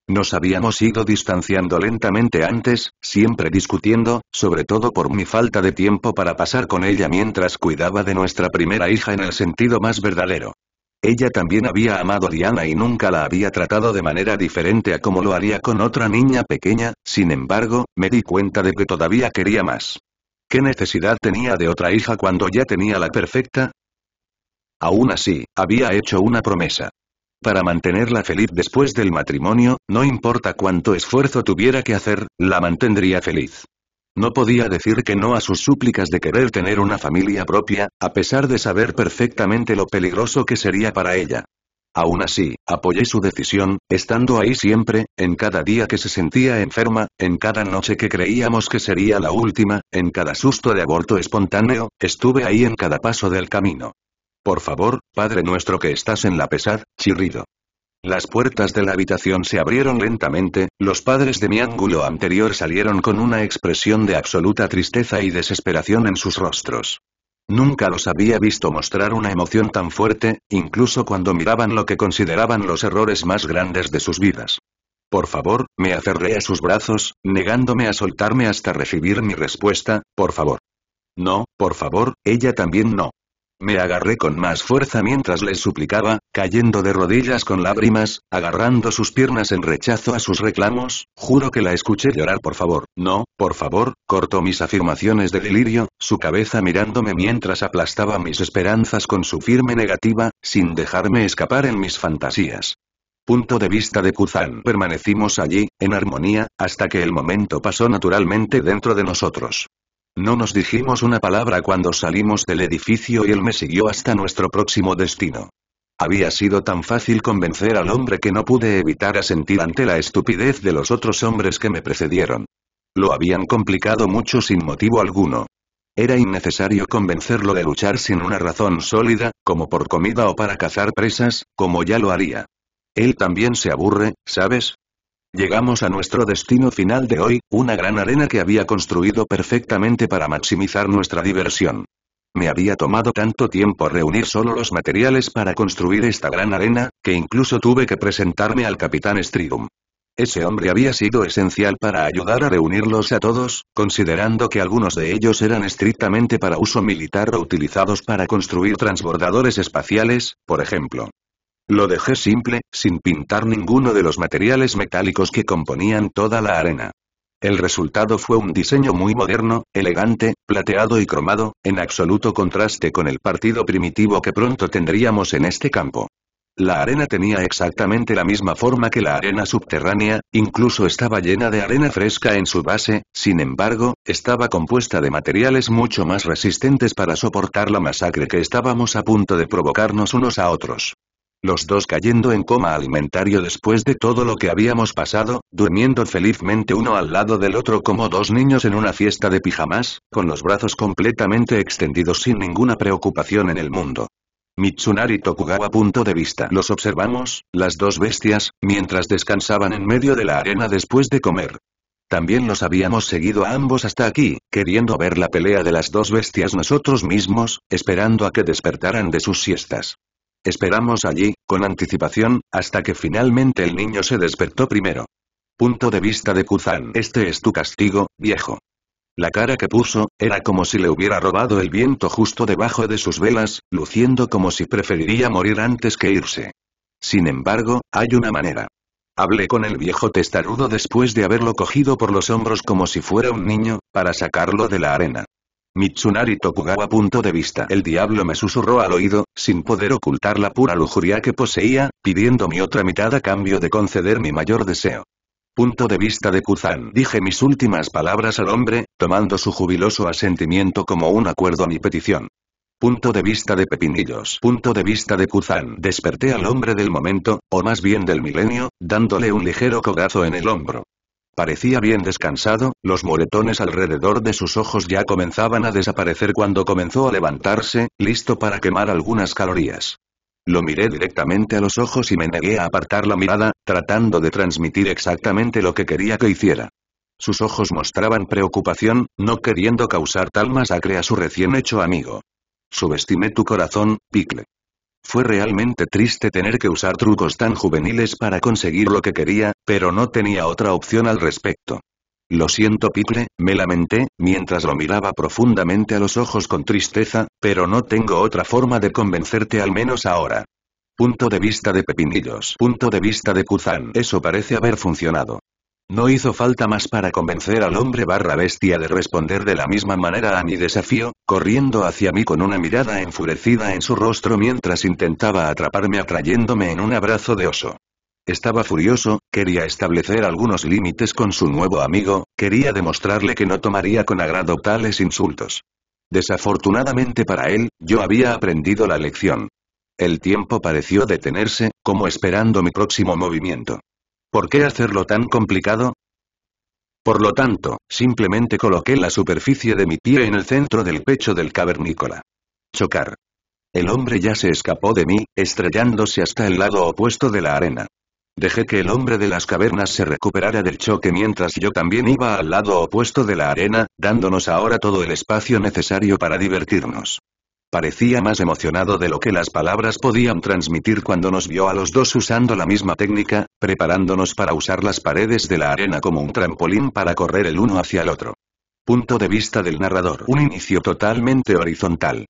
Nos habíamos ido distanciando lentamente antes, siempre discutiendo, sobre todo por mi falta de tiempo para pasar con ella mientras cuidaba de nuestra primera hija en el sentido más verdadero. Ella también había amado a Diana y nunca la había tratado de manera diferente a como lo haría con otra niña pequeña, sin embargo, me di cuenta de que todavía quería más. ¿Qué necesidad tenía de otra hija cuando ya tenía la perfecta? Aún así, había hecho una promesa. Para mantenerla feliz después del matrimonio, no importa cuánto esfuerzo tuviera que hacer, la mantendría feliz. No podía decir que no a sus súplicas de querer tener una familia propia, a pesar de saber perfectamente lo peligroso que sería para ella. Aún así, apoyé su decisión, estando ahí siempre, en cada día que se sentía enferma, en cada noche que creíamos que sería la última, en cada susto de aborto espontáneo, estuve ahí en cada paso del camino. Por favor, Padre nuestro que estás en la pesad, chirrido. Las puertas de la habitación se abrieron lentamente, los padres de mi ángulo anterior salieron con una expresión de absoluta tristeza y desesperación en sus rostros. Nunca los había visto mostrar una emoción tan fuerte, incluso cuando miraban lo que consideraban los errores más grandes de sus vidas. Por favor, me aferré a sus brazos, negándome a soltarme hasta recibir mi respuesta, por favor. No, por favor, ella también no. Me agarré con más fuerza mientras les suplicaba, cayendo de rodillas con lágrimas, agarrando sus piernas en rechazo a sus reclamos, juro que la escuché llorar por favor, no, por favor, cortó mis afirmaciones de delirio, su cabeza mirándome mientras aplastaba mis esperanzas con su firme negativa, sin dejarme escapar en mis fantasías. Punto de vista de Kuzan. Permanecimos allí, en armonía, hasta que el momento pasó naturalmente dentro de nosotros. No nos dijimos una palabra cuando salimos del edificio y él me siguió hasta nuestro próximo destino. Había sido tan fácil convencer al hombre que no pude evitar asentir ante la estupidez de los otros hombres que me precedieron. Lo habían complicado mucho sin motivo alguno. Era innecesario convencerlo de luchar sin una razón sólida, como por comida o para cazar presas, como ya lo haría. Él también se aburre, ¿sabes? Llegamos a nuestro destino final de hoy, una gran arena que había construido perfectamente para maximizar nuestra diversión. Me había tomado tanto tiempo reunir solo los materiales para construir esta gran arena, que incluso tuve que presentarme al capitán Stridum. Ese hombre había sido esencial para ayudar a reunirlos a todos, considerando que algunos de ellos eran estrictamente para uso militar o utilizados para construir transbordadores espaciales, por ejemplo. Lo dejé simple, sin pintar ninguno de los materiales metálicos que componían toda la arena. El resultado fue un diseño muy moderno, elegante, plateado y cromado, en absoluto contraste con el partido primitivo que pronto tendríamos en este campo. La arena tenía exactamente la misma forma que la arena subterránea, incluso estaba llena de arena fresca en su base, sin embargo, estaba compuesta de materiales mucho más resistentes para soportar la masacre que estábamos a punto de provocarnos unos a otros los dos cayendo en coma alimentario después de todo lo que habíamos pasado, durmiendo felizmente uno al lado del otro como dos niños en una fiesta de pijamas, con los brazos completamente extendidos sin ninguna preocupación en el mundo. Mitsunari Tokugawa punto de vista. Los observamos, las dos bestias, mientras descansaban en medio de la arena después de comer. También los habíamos seguido a ambos hasta aquí, queriendo ver la pelea de las dos bestias nosotros mismos, esperando a que despertaran de sus siestas. Esperamos allí, con anticipación, hasta que finalmente el niño se despertó primero. Punto de vista de Kuzan. Este es tu castigo, viejo. La cara que puso, era como si le hubiera robado el viento justo debajo de sus velas, luciendo como si preferiría morir antes que irse. Sin embargo, hay una manera. Hablé con el viejo testarudo después de haberlo cogido por los hombros como si fuera un niño, para sacarlo de la arena. Mitsunari Tokugawa. Punto de vista. El diablo me susurró al oído, sin poder ocultar la pura lujuria que poseía, pidiendo mi otra mitad a cambio de conceder mi mayor deseo. Punto de vista de Kuzan. Dije mis últimas palabras al hombre, tomando su jubiloso asentimiento como un acuerdo a mi petición. Punto de vista de Pepinillos. Punto de vista de Kuzan. Desperté al hombre del momento, o más bien del milenio, dándole un ligero codazo en el hombro. Parecía bien descansado, los moretones alrededor de sus ojos ya comenzaban a desaparecer cuando comenzó a levantarse, listo para quemar algunas calorías. Lo miré directamente a los ojos y me negué a apartar la mirada, tratando de transmitir exactamente lo que quería que hiciera. Sus ojos mostraban preocupación, no queriendo causar tal masacre a su recién hecho amigo. Subestimé tu corazón, Pickle. Fue realmente triste tener que usar trucos tan juveniles para conseguir lo que quería, pero no tenía otra opción al respecto. Lo siento Picle, me lamenté, mientras lo miraba profundamente a los ojos con tristeza, pero no tengo otra forma de convencerte al menos ahora. Punto de vista de Pepinillos. Punto de vista de Kuzan. Eso parece haber funcionado. No hizo falta más para convencer al hombre barra bestia de responder de la misma manera a mi desafío, corriendo hacia mí con una mirada enfurecida en su rostro mientras intentaba atraparme atrayéndome en un abrazo de oso. Estaba furioso, quería establecer algunos límites con su nuevo amigo, quería demostrarle que no tomaría con agrado tales insultos. Desafortunadamente para él, yo había aprendido la lección. El tiempo pareció detenerse, como esperando mi próximo movimiento. ¿Por qué hacerlo tan complicado? Por lo tanto, simplemente coloqué la superficie de mi pie en el centro del pecho del cavernícola. Chocar. El hombre ya se escapó de mí, estrellándose hasta el lado opuesto de la arena. Dejé que el hombre de las cavernas se recuperara del choque mientras yo también iba al lado opuesto de la arena, dándonos ahora todo el espacio necesario para divertirnos. Parecía más emocionado de lo que las palabras podían transmitir cuando nos vio a los dos usando la misma técnica, preparándonos para usar las paredes de la arena como un trampolín para correr el uno hacia el otro. Punto de vista del narrador. Un inicio totalmente horizontal.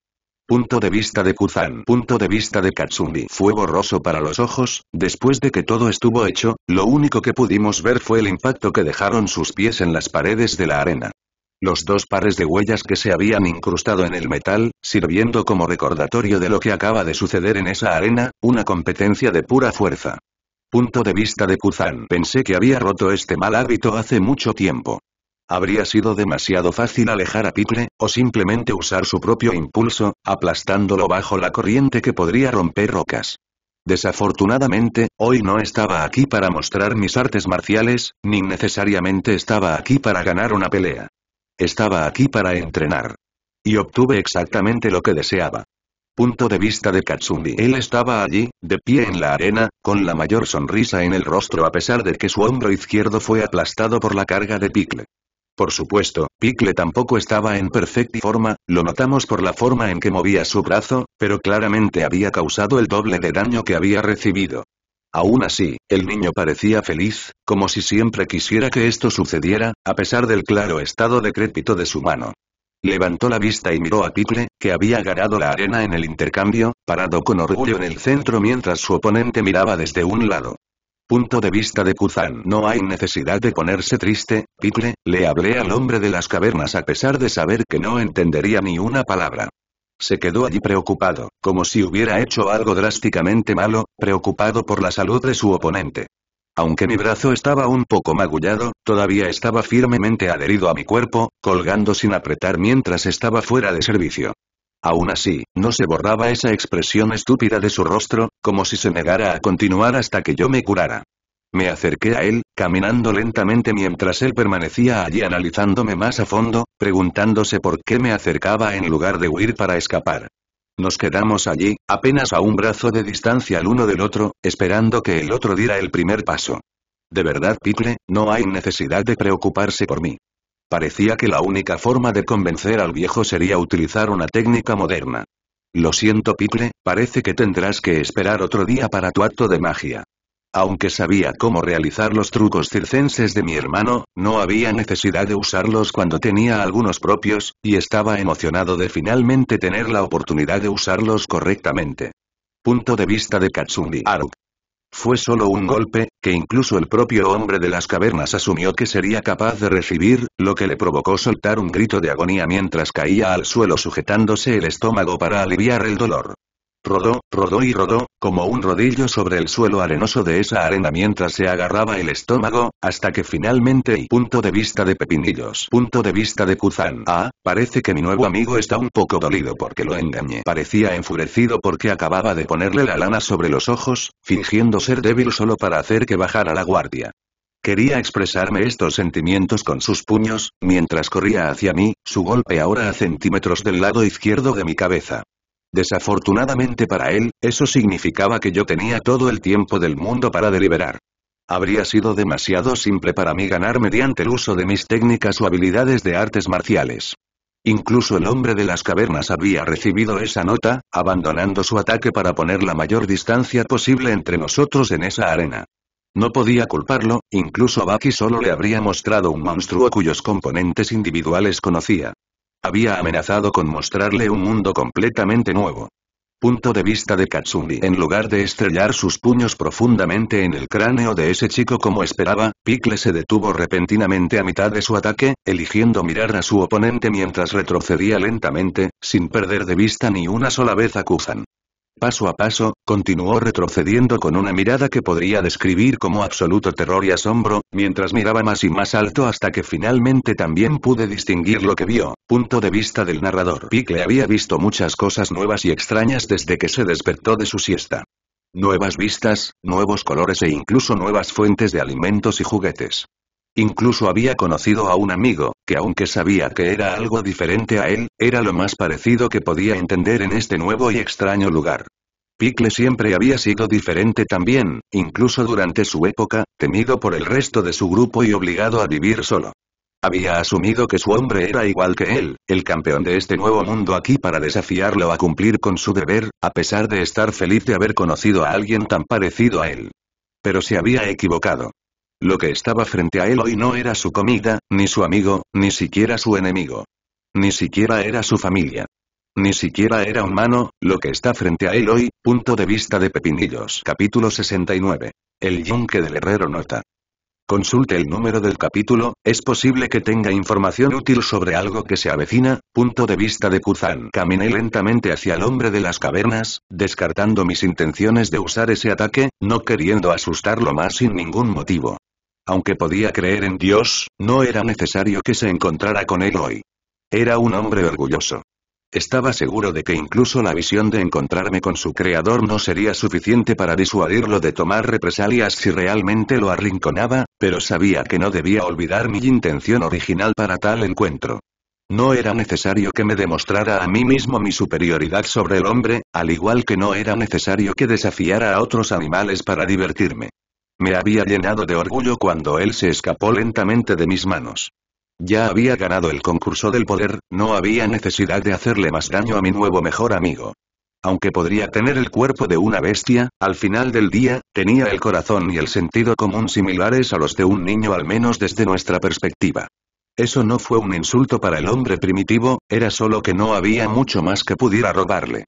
Punto de vista de Kuzan. Punto de vista de Katsumi. Fue borroso para los ojos, después de que todo estuvo hecho, lo único que pudimos ver fue el impacto que dejaron sus pies en las paredes de la arena los dos pares de huellas que se habían incrustado en el metal, sirviendo como recordatorio de lo que acaba de suceder en esa arena, una competencia de pura fuerza. Punto de vista de Kuzan. Pensé que había roto este mal hábito hace mucho tiempo. Habría sido demasiado fácil alejar a Picle, o simplemente usar su propio impulso, aplastándolo bajo la corriente que podría romper rocas. Desafortunadamente, hoy no estaba aquí para mostrar mis artes marciales, ni necesariamente estaba aquí para ganar una pelea. Estaba aquí para entrenar. Y obtuve exactamente lo que deseaba. Punto de vista de Katsumi. Él estaba allí, de pie en la arena, con la mayor sonrisa en el rostro a pesar de que su hombro izquierdo fue aplastado por la carga de Pickle. Por supuesto, Pickle tampoco estaba en perfecta forma, lo notamos por la forma en que movía su brazo, pero claramente había causado el doble de daño que había recibido. Aún así, el niño parecía feliz, como si siempre quisiera que esto sucediera, a pesar del claro estado decrépito de su mano. Levantó la vista y miró a Picle, que había ganado la arena en el intercambio, parado con orgullo en el centro mientras su oponente miraba desde un lado. Punto de vista de Kuzan. No hay necesidad de ponerse triste, Picle», le hablé al hombre de las cavernas a pesar de saber que no entendería ni una palabra. Se quedó allí preocupado, como si hubiera hecho algo drásticamente malo, preocupado por la salud de su oponente. Aunque mi brazo estaba un poco magullado, todavía estaba firmemente adherido a mi cuerpo, colgando sin apretar mientras estaba fuera de servicio. Aún así, no se borraba esa expresión estúpida de su rostro, como si se negara a continuar hasta que yo me curara. Me acerqué a él, caminando lentamente mientras él permanecía allí analizándome más a fondo, preguntándose por qué me acercaba en lugar de huir para escapar. Nos quedamos allí, apenas a un brazo de distancia el uno del otro, esperando que el otro diera el primer paso. De verdad, Piple, no hay necesidad de preocuparse por mí. Parecía que la única forma de convencer al viejo sería utilizar una técnica moderna. Lo siento, Piple, parece que tendrás que esperar otro día para tu acto de magia. Aunque sabía cómo realizar los trucos circenses de mi hermano, no había necesidad de usarlos cuando tenía algunos propios, y estaba emocionado de finalmente tener la oportunidad de usarlos correctamente. Punto de vista de Katsumi Aruk. Fue solo un golpe, que incluso el propio hombre de las cavernas asumió que sería capaz de recibir, lo que le provocó soltar un grito de agonía mientras caía al suelo sujetándose el estómago para aliviar el dolor. Rodó, rodó y rodó, como un rodillo sobre el suelo arenoso de esa arena mientras se agarraba el estómago, hasta que finalmente y punto de vista de Pepinillos, punto de vista de Kuzan. Ah, parece que mi nuevo amigo está un poco dolido porque lo engañé. Parecía enfurecido porque acababa de ponerle la lana sobre los ojos, fingiendo ser débil solo para hacer que bajara la guardia. Quería expresarme estos sentimientos con sus puños, mientras corría hacia mí, su golpe ahora a centímetros del lado izquierdo de mi cabeza. Desafortunadamente para él, eso significaba que yo tenía todo el tiempo del mundo para deliberar. Habría sido demasiado simple para mí ganar mediante el uso de mis técnicas o habilidades de artes marciales. Incluso el hombre de las cavernas había recibido esa nota, abandonando su ataque para poner la mayor distancia posible entre nosotros en esa arena. No podía culparlo, incluso Baki solo le habría mostrado un monstruo cuyos componentes individuales conocía. Había amenazado con mostrarle un mundo completamente nuevo. Punto de vista de Katsumi. En lugar de estrellar sus puños profundamente en el cráneo de ese chico como esperaba, Pickle se detuvo repentinamente a mitad de su ataque, eligiendo mirar a su oponente mientras retrocedía lentamente, sin perder de vista ni una sola vez a Kuzan. Paso a paso, continuó retrocediendo con una mirada que podría describir como absoluto terror y asombro, mientras miraba más y más alto hasta que finalmente también pude distinguir lo que vio, punto de vista del narrador. Pickle había visto muchas cosas nuevas y extrañas desde que se despertó de su siesta. Nuevas vistas, nuevos colores e incluso nuevas fuentes de alimentos y juguetes. Incluso había conocido a un amigo, que aunque sabía que era algo diferente a él, era lo más parecido que podía entender en este nuevo y extraño lugar. Pickle siempre había sido diferente también, incluso durante su época, temido por el resto de su grupo y obligado a vivir solo. Había asumido que su hombre era igual que él, el campeón de este nuevo mundo aquí para desafiarlo a cumplir con su deber, a pesar de estar feliz de haber conocido a alguien tan parecido a él. Pero se había equivocado. Lo que estaba frente a él hoy no era su comida, ni su amigo, ni siquiera su enemigo. Ni siquiera era su familia. Ni siquiera era humano, lo que está frente a él hoy, punto de vista de Pepinillos. Capítulo 69. El yunque del herrero nota. Consulte el número del capítulo, es posible que tenga información útil sobre algo que se avecina, punto de vista de Kuzan. Caminé lentamente hacia el hombre de las cavernas, descartando mis intenciones de usar ese ataque, no queriendo asustarlo más sin ningún motivo. Aunque podía creer en Dios, no era necesario que se encontrara con él hoy. Era un hombre orgulloso. Estaba seguro de que incluso la visión de encontrarme con su creador no sería suficiente para disuadirlo de tomar represalias si realmente lo arrinconaba, pero sabía que no debía olvidar mi intención original para tal encuentro. No era necesario que me demostrara a mí mismo mi superioridad sobre el hombre, al igual que no era necesario que desafiara a otros animales para divertirme. Me había llenado de orgullo cuando él se escapó lentamente de mis manos. Ya había ganado el concurso del poder, no había necesidad de hacerle más daño a mi nuevo mejor amigo. Aunque podría tener el cuerpo de una bestia, al final del día, tenía el corazón y el sentido común similares a los de un niño al menos desde nuestra perspectiva. Eso no fue un insulto para el hombre primitivo, era solo que no había mucho más que pudiera robarle.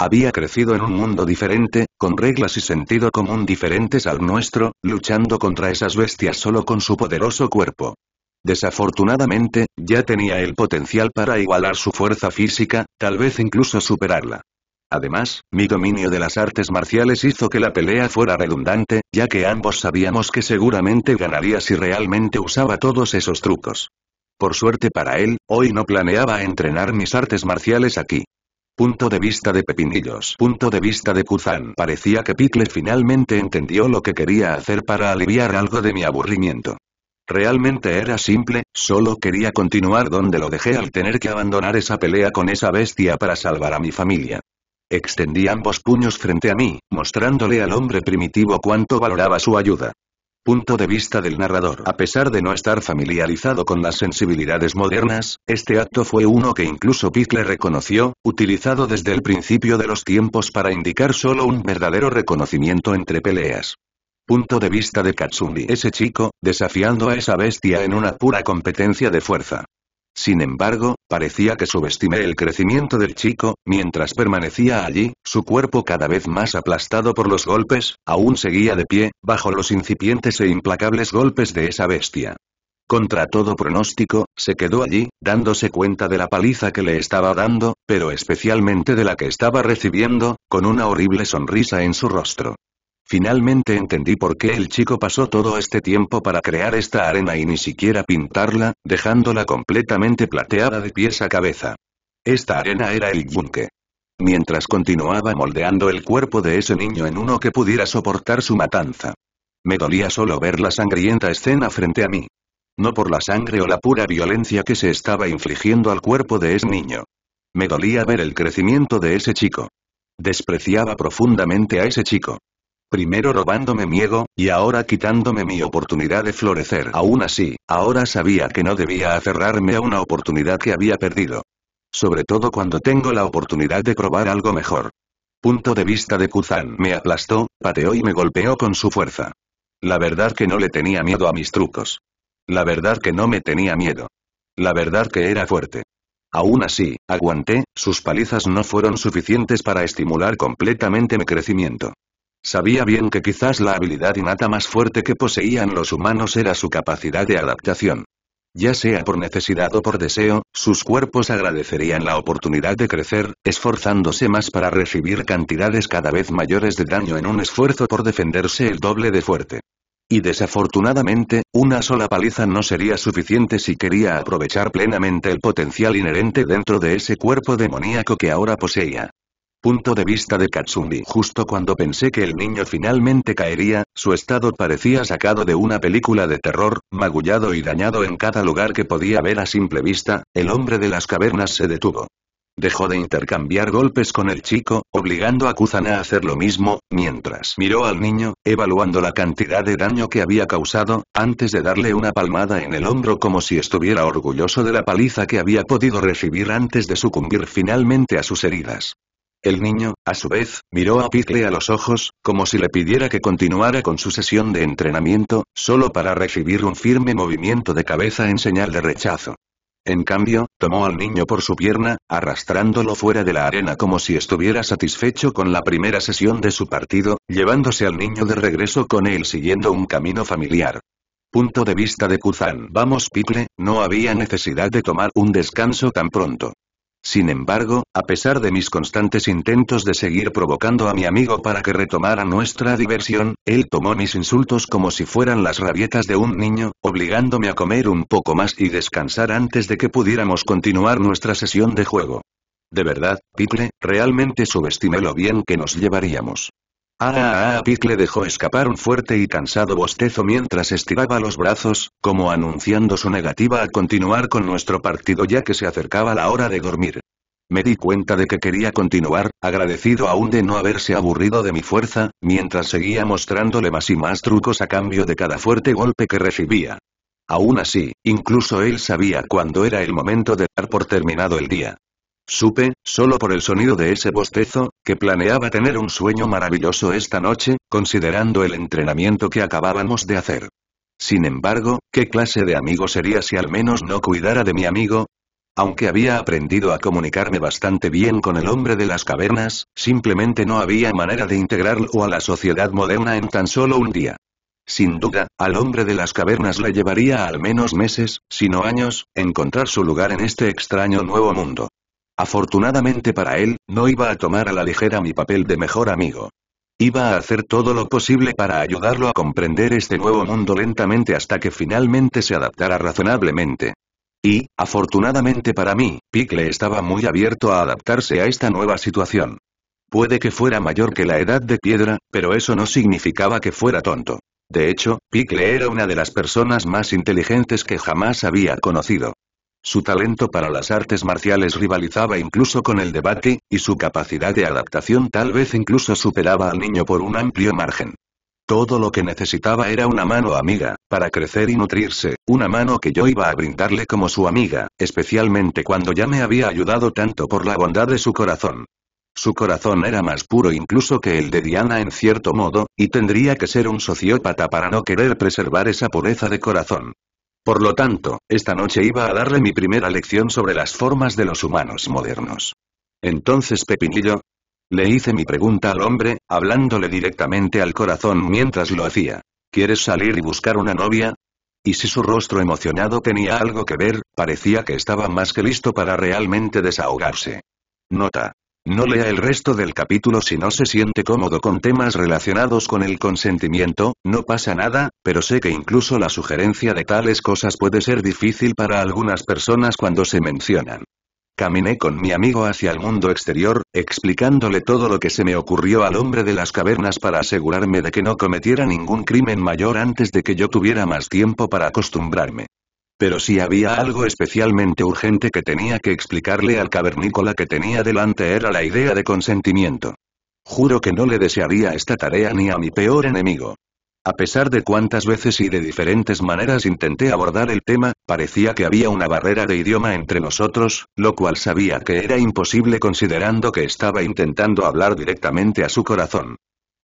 Había crecido en un mundo diferente, con reglas y sentido común diferentes al nuestro, luchando contra esas bestias solo con su poderoso cuerpo. Desafortunadamente, ya tenía el potencial para igualar su fuerza física, tal vez incluso superarla. Además, mi dominio de las artes marciales hizo que la pelea fuera redundante, ya que ambos sabíamos que seguramente ganaría si realmente usaba todos esos trucos. Por suerte para él, hoy no planeaba entrenar mis artes marciales aquí. Punto de vista de Pepinillos. Punto de vista de Kuzan. Parecía que Pickle finalmente entendió lo que quería hacer para aliviar algo de mi aburrimiento. Realmente era simple, solo quería continuar donde lo dejé al tener que abandonar esa pelea con esa bestia para salvar a mi familia. Extendí ambos puños frente a mí, mostrándole al hombre primitivo cuánto valoraba su ayuda. Punto de vista del narrador. A pesar de no estar familiarizado con las sensibilidades modernas, este acto fue uno que incluso Pickle reconoció, utilizado desde el principio de los tiempos para indicar solo un verdadero reconocimiento entre peleas. Punto de vista de Katsumi. Ese chico, desafiando a esa bestia en una pura competencia de fuerza. Sin embargo, parecía que subestimé el crecimiento del chico, mientras permanecía allí, su cuerpo cada vez más aplastado por los golpes, aún seguía de pie, bajo los incipientes e implacables golpes de esa bestia. Contra todo pronóstico, se quedó allí, dándose cuenta de la paliza que le estaba dando, pero especialmente de la que estaba recibiendo, con una horrible sonrisa en su rostro. Finalmente entendí por qué el chico pasó todo este tiempo para crear esta arena y ni siquiera pintarla, dejándola completamente plateada de pies a cabeza. Esta arena era el yunque. Mientras continuaba moldeando el cuerpo de ese niño en uno que pudiera soportar su matanza. Me dolía solo ver la sangrienta escena frente a mí. No por la sangre o la pura violencia que se estaba infligiendo al cuerpo de ese niño. Me dolía ver el crecimiento de ese chico. Despreciaba profundamente a ese chico. Primero robándome miedo y ahora quitándome mi oportunidad de florecer. Aún así, ahora sabía que no debía aferrarme a una oportunidad que había perdido. Sobre todo cuando tengo la oportunidad de probar algo mejor. Punto de vista de Kuzan me aplastó, pateó y me golpeó con su fuerza. La verdad que no le tenía miedo a mis trucos. La verdad que no me tenía miedo. La verdad que era fuerte. Aún así, aguanté, sus palizas no fueron suficientes para estimular completamente mi crecimiento. Sabía bien que quizás la habilidad innata más fuerte que poseían los humanos era su capacidad de adaptación. Ya sea por necesidad o por deseo, sus cuerpos agradecerían la oportunidad de crecer, esforzándose más para recibir cantidades cada vez mayores de daño en un esfuerzo por defenderse el doble de fuerte. Y desafortunadamente, una sola paliza no sería suficiente si quería aprovechar plenamente el potencial inherente dentro de ese cuerpo demoníaco que ahora poseía. Punto de vista de Katsumi. Justo cuando pensé que el niño finalmente caería, su estado parecía sacado de una película de terror, magullado y dañado en cada lugar que podía ver a simple vista, el hombre de las cavernas se detuvo. Dejó de intercambiar golpes con el chico, obligando a Kuzan a hacer lo mismo, mientras miró al niño, evaluando la cantidad de daño que había causado, antes de darle una palmada en el hombro como si estuviera orgulloso de la paliza que había podido recibir antes de sucumbir finalmente a sus heridas. El niño, a su vez, miró a Picle a los ojos, como si le pidiera que continuara con su sesión de entrenamiento, solo para recibir un firme movimiento de cabeza en señal de rechazo. En cambio, tomó al niño por su pierna, arrastrándolo fuera de la arena como si estuviera satisfecho con la primera sesión de su partido, llevándose al niño de regreso con él siguiendo un camino familiar. Punto de vista de Kuzan. Vamos Piple, no había necesidad de tomar un descanso tan pronto. Sin embargo, a pesar de mis constantes intentos de seguir provocando a mi amigo para que retomara nuestra diversión, él tomó mis insultos como si fueran las rabietas de un niño, obligándome a comer un poco más y descansar antes de que pudiéramos continuar nuestra sesión de juego. De verdad, Piple, realmente subestimé lo bien que nos llevaríamos. Ah, ah, ah, le dejó escapar un fuerte y cansado bostezo mientras estiraba los brazos, como anunciando su negativa a continuar con nuestro partido ya que se acercaba la hora de dormir. Me di cuenta de que quería continuar, agradecido aún de no haberse aburrido de mi fuerza, mientras seguía mostrándole más y más trucos a cambio de cada fuerte golpe que recibía. Aún así, incluso él sabía cuándo era el momento de dar por terminado el día. Supe, solo por el sonido de ese bostezo, que planeaba tener un sueño maravilloso esta noche, considerando el entrenamiento que acabábamos de hacer. Sin embargo, ¿qué clase de amigo sería si al menos no cuidara de mi amigo? Aunque había aprendido a comunicarme bastante bien con el hombre de las cavernas, simplemente no había manera de integrarlo a la sociedad moderna en tan solo un día. Sin duda, al hombre de las cavernas le llevaría al menos meses, si no años, encontrar su lugar en este extraño nuevo mundo. Afortunadamente para él, no iba a tomar a la ligera mi papel de mejor amigo. Iba a hacer todo lo posible para ayudarlo a comprender este nuevo mundo lentamente hasta que finalmente se adaptara razonablemente. Y, afortunadamente para mí, Pickle estaba muy abierto a adaptarse a esta nueva situación. Puede que fuera mayor que la edad de piedra, pero eso no significaba que fuera tonto. De hecho, Pickle era una de las personas más inteligentes que jamás había conocido. Su talento para las artes marciales rivalizaba incluso con el debate, y su capacidad de adaptación tal vez incluso superaba al niño por un amplio margen. Todo lo que necesitaba era una mano amiga, para crecer y nutrirse, una mano que yo iba a brindarle como su amiga, especialmente cuando ya me había ayudado tanto por la bondad de su corazón. Su corazón era más puro incluso que el de Diana en cierto modo, y tendría que ser un sociópata para no querer preservar esa pureza de corazón. Por lo tanto, esta noche iba a darle mi primera lección sobre las formas de los humanos modernos. Entonces, Pepinillo, le hice mi pregunta al hombre, hablándole directamente al corazón mientras lo hacía. ¿Quieres salir y buscar una novia? Y si su rostro emocionado tenía algo que ver, parecía que estaba más que listo para realmente desahogarse. Nota. No lea el resto del capítulo si no se siente cómodo con temas relacionados con el consentimiento, no pasa nada, pero sé que incluso la sugerencia de tales cosas puede ser difícil para algunas personas cuando se mencionan. Caminé con mi amigo hacia el mundo exterior, explicándole todo lo que se me ocurrió al hombre de las cavernas para asegurarme de que no cometiera ningún crimen mayor antes de que yo tuviera más tiempo para acostumbrarme. Pero si había algo especialmente urgente que tenía que explicarle al cavernícola que tenía delante era la idea de consentimiento. Juro que no le desearía esta tarea ni a mi peor enemigo. A pesar de cuántas veces y de diferentes maneras intenté abordar el tema, parecía que había una barrera de idioma entre nosotros, lo cual sabía que era imposible considerando que estaba intentando hablar directamente a su corazón.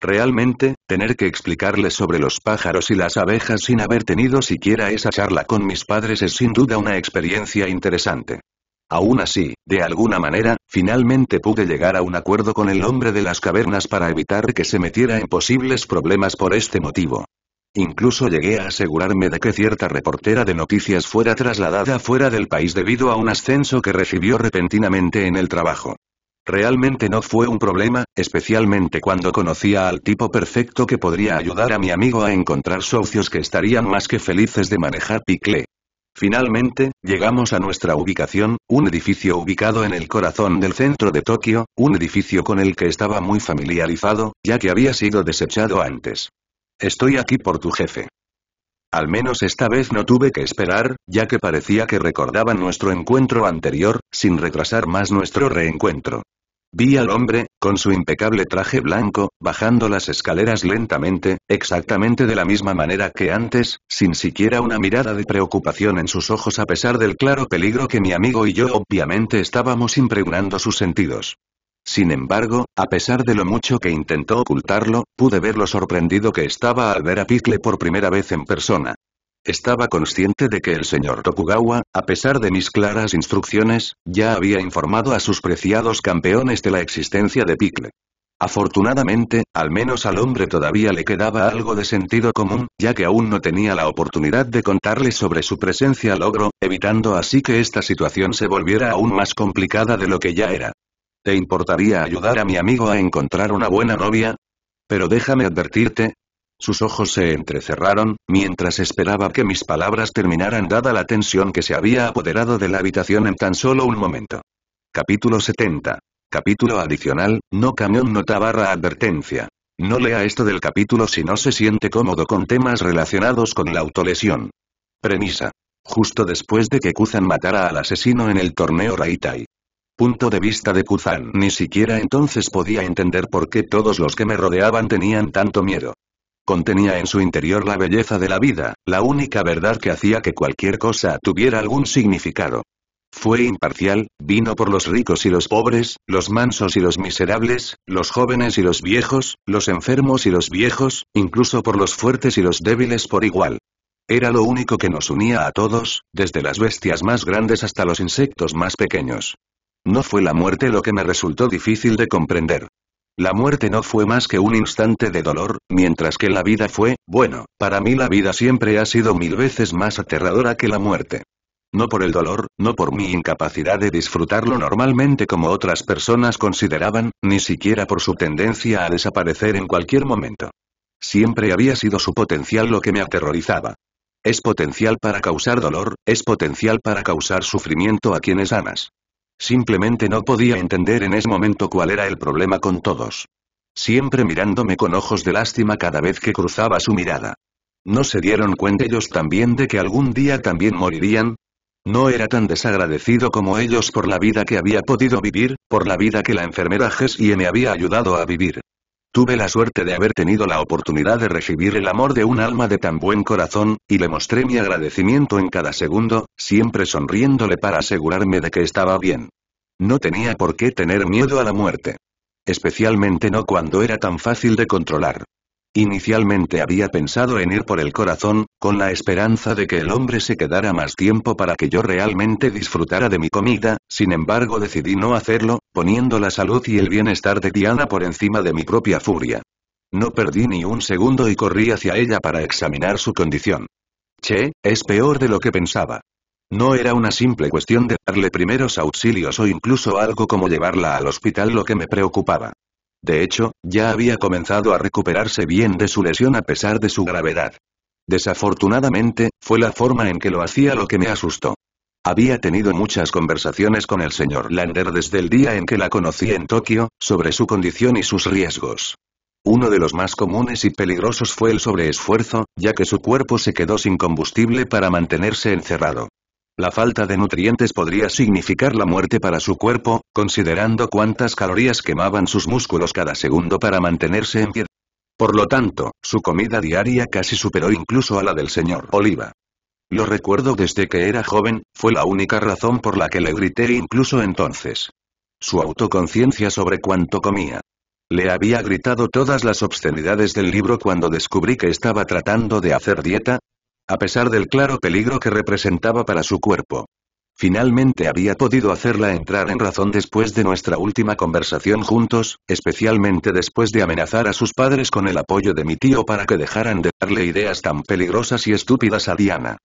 Realmente, tener que explicarles sobre los pájaros y las abejas sin haber tenido siquiera esa charla con mis padres es sin duda una experiencia interesante. Aún así, de alguna manera, finalmente pude llegar a un acuerdo con el hombre de las cavernas para evitar que se metiera en posibles problemas por este motivo. Incluso llegué a asegurarme de que cierta reportera de noticias fuera trasladada fuera del país debido a un ascenso que recibió repentinamente en el trabajo. Realmente no fue un problema, especialmente cuando conocía al tipo perfecto que podría ayudar a mi amigo a encontrar socios que estarían más que felices de manejar Picle. Finalmente, llegamos a nuestra ubicación, un edificio ubicado en el corazón del centro de Tokio, un edificio con el que estaba muy familiarizado, ya que había sido desechado antes. Estoy aquí por tu jefe. Al menos esta vez no tuve que esperar, ya que parecía que recordaba nuestro encuentro anterior, sin retrasar más nuestro reencuentro. Vi al hombre, con su impecable traje blanco, bajando las escaleras lentamente, exactamente de la misma manera que antes, sin siquiera una mirada de preocupación en sus ojos a pesar del claro peligro que mi amigo y yo obviamente estábamos impregnando sus sentidos. Sin embargo, a pesar de lo mucho que intentó ocultarlo, pude ver lo sorprendido que estaba al ver a Pickle por primera vez en persona. Estaba consciente de que el señor Tokugawa, a pesar de mis claras instrucciones, ya había informado a sus preciados campeones de la existencia de Pickle. Afortunadamente, al menos al hombre todavía le quedaba algo de sentido común, ya que aún no tenía la oportunidad de contarle sobre su presencia logro evitando así que esta situación se volviera aún más complicada de lo que ya era. ¿Te importaría ayudar a mi amigo a encontrar una buena novia? Pero déjame advertirte, sus ojos se entrecerraron, mientras esperaba que mis palabras terminaran dada la tensión que se había apoderado de la habitación en tan solo un momento. Capítulo 70. Capítulo adicional, no camión nota barra advertencia. No lea esto del capítulo si no se siente cómodo con temas relacionados con la autolesión. Premisa. Justo después de que Kuzan matara al asesino en el torneo Raitai. Punto de vista de Kuzan. Ni siquiera entonces podía entender por qué todos los que me rodeaban tenían tanto miedo. Contenía en su interior la belleza de la vida, la única verdad que hacía que cualquier cosa tuviera algún significado. Fue imparcial, vino por los ricos y los pobres, los mansos y los miserables, los jóvenes y los viejos, los enfermos y los viejos, incluso por los fuertes y los débiles por igual. Era lo único que nos unía a todos, desde las bestias más grandes hasta los insectos más pequeños. No fue la muerte lo que me resultó difícil de comprender. La muerte no fue más que un instante de dolor, mientras que la vida fue, bueno, para mí la vida siempre ha sido mil veces más aterradora que la muerte. No por el dolor, no por mi incapacidad de disfrutarlo normalmente como otras personas consideraban, ni siquiera por su tendencia a desaparecer en cualquier momento. Siempre había sido su potencial lo que me aterrorizaba. Es potencial para causar dolor, es potencial para causar sufrimiento a quienes amas. Simplemente no podía entender en ese momento cuál era el problema con todos. Siempre mirándome con ojos de lástima cada vez que cruzaba su mirada. ¿No se dieron cuenta ellos también de que algún día también morirían? No era tan desagradecido como ellos por la vida que había podido vivir, por la vida que la enfermera Jessie me había ayudado a vivir. Tuve la suerte de haber tenido la oportunidad de recibir el amor de un alma de tan buen corazón, y le mostré mi agradecimiento en cada segundo, siempre sonriéndole para asegurarme de que estaba bien. No tenía por qué tener miedo a la muerte. Especialmente no cuando era tan fácil de controlar. Inicialmente había pensado en ir por el corazón, con la esperanza de que el hombre se quedara más tiempo para que yo realmente disfrutara de mi comida, sin embargo decidí no hacerlo, poniendo la salud y el bienestar de Diana por encima de mi propia furia. No perdí ni un segundo y corrí hacia ella para examinar su condición. Che, es peor de lo que pensaba. No era una simple cuestión de darle primeros auxilios o incluso algo como llevarla al hospital lo que me preocupaba. De hecho, ya había comenzado a recuperarse bien de su lesión a pesar de su gravedad. Desafortunadamente, fue la forma en que lo hacía lo que me asustó. Había tenido muchas conversaciones con el señor Lander desde el día en que la conocí en Tokio, sobre su condición y sus riesgos. Uno de los más comunes y peligrosos fue el sobreesfuerzo, ya que su cuerpo se quedó sin combustible para mantenerse encerrado. La falta de nutrientes podría significar la muerte para su cuerpo, considerando cuántas calorías quemaban sus músculos cada segundo para mantenerse en pie. Por lo tanto, su comida diaria casi superó incluso a la del señor Oliva. Lo recuerdo desde que era joven, fue la única razón por la que le grité incluso entonces. Su autoconciencia sobre cuánto comía. Le había gritado todas las obscenidades del libro cuando descubrí que estaba tratando de hacer dieta, a pesar del claro peligro que representaba para su cuerpo. Finalmente había podido hacerla entrar en razón después de nuestra última conversación juntos, especialmente después de amenazar a sus padres con el apoyo de mi tío para que dejaran de darle ideas tan peligrosas y estúpidas a Diana.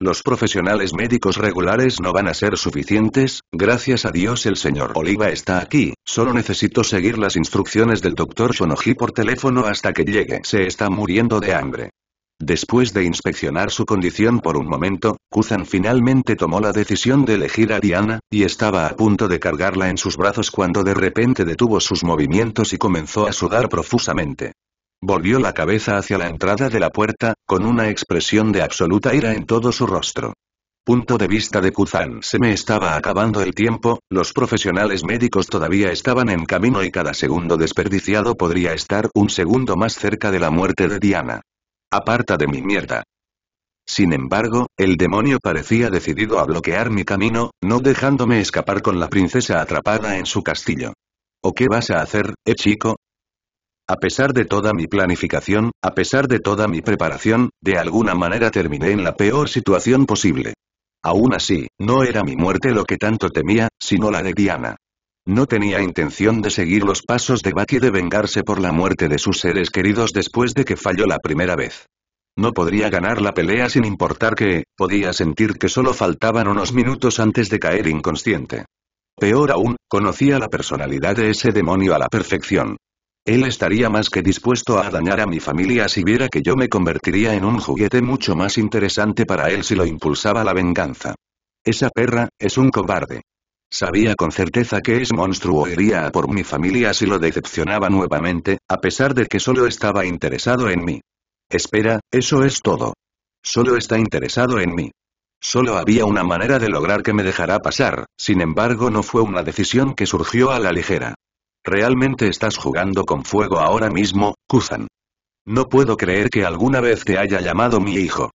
Los profesionales médicos regulares no van a ser suficientes, gracias a Dios el señor Oliva está aquí, solo necesito seguir las instrucciones del doctor Shonoji por teléfono hasta que llegue. Se está muriendo de hambre. Después de inspeccionar su condición por un momento, Kuzan finalmente tomó la decisión de elegir a Diana, y estaba a punto de cargarla en sus brazos cuando de repente detuvo sus movimientos y comenzó a sudar profusamente. Volvió la cabeza hacia la entrada de la puerta, con una expresión de absoluta ira en todo su rostro. Punto de vista de Kuzan se me estaba acabando el tiempo, los profesionales médicos todavía estaban en camino y cada segundo desperdiciado podría estar un segundo más cerca de la muerte de Diana. Aparta de mi mierda. Sin embargo, el demonio parecía decidido a bloquear mi camino, no dejándome escapar con la princesa atrapada en su castillo. ¿O qué vas a hacer, eh chico? A pesar de toda mi planificación, a pesar de toda mi preparación, de alguna manera terminé en la peor situación posible. Aún así, no era mi muerte lo que tanto temía, sino la de Diana. No tenía intención de seguir los pasos de Bucky de vengarse por la muerte de sus seres queridos después de que falló la primera vez. No podría ganar la pelea sin importar que, podía sentir que solo faltaban unos minutos antes de caer inconsciente. Peor aún, conocía la personalidad de ese demonio a la perfección. Él estaría más que dispuesto a dañar a mi familia si viera que yo me convertiría en un juguete mucho más interesante para él si lo impulsaba la venganza. Esa perra, es un cobarde. Sabía con certeza que ese monstruo iría a por mi familia si lo decepcionaba nuevamente, a pesar de que solo estaba interesado en mí. Espera, eso es todo. Solo está interesado en mí. Solo había una manera de lograr que me dejara pasar, sin embargo no fue una decisión que surgió a la ligera. Realmente estás jugando con fuego ahora mismo, Kuzan. No puedo creer que alguna vez te haya llamado mi hijo.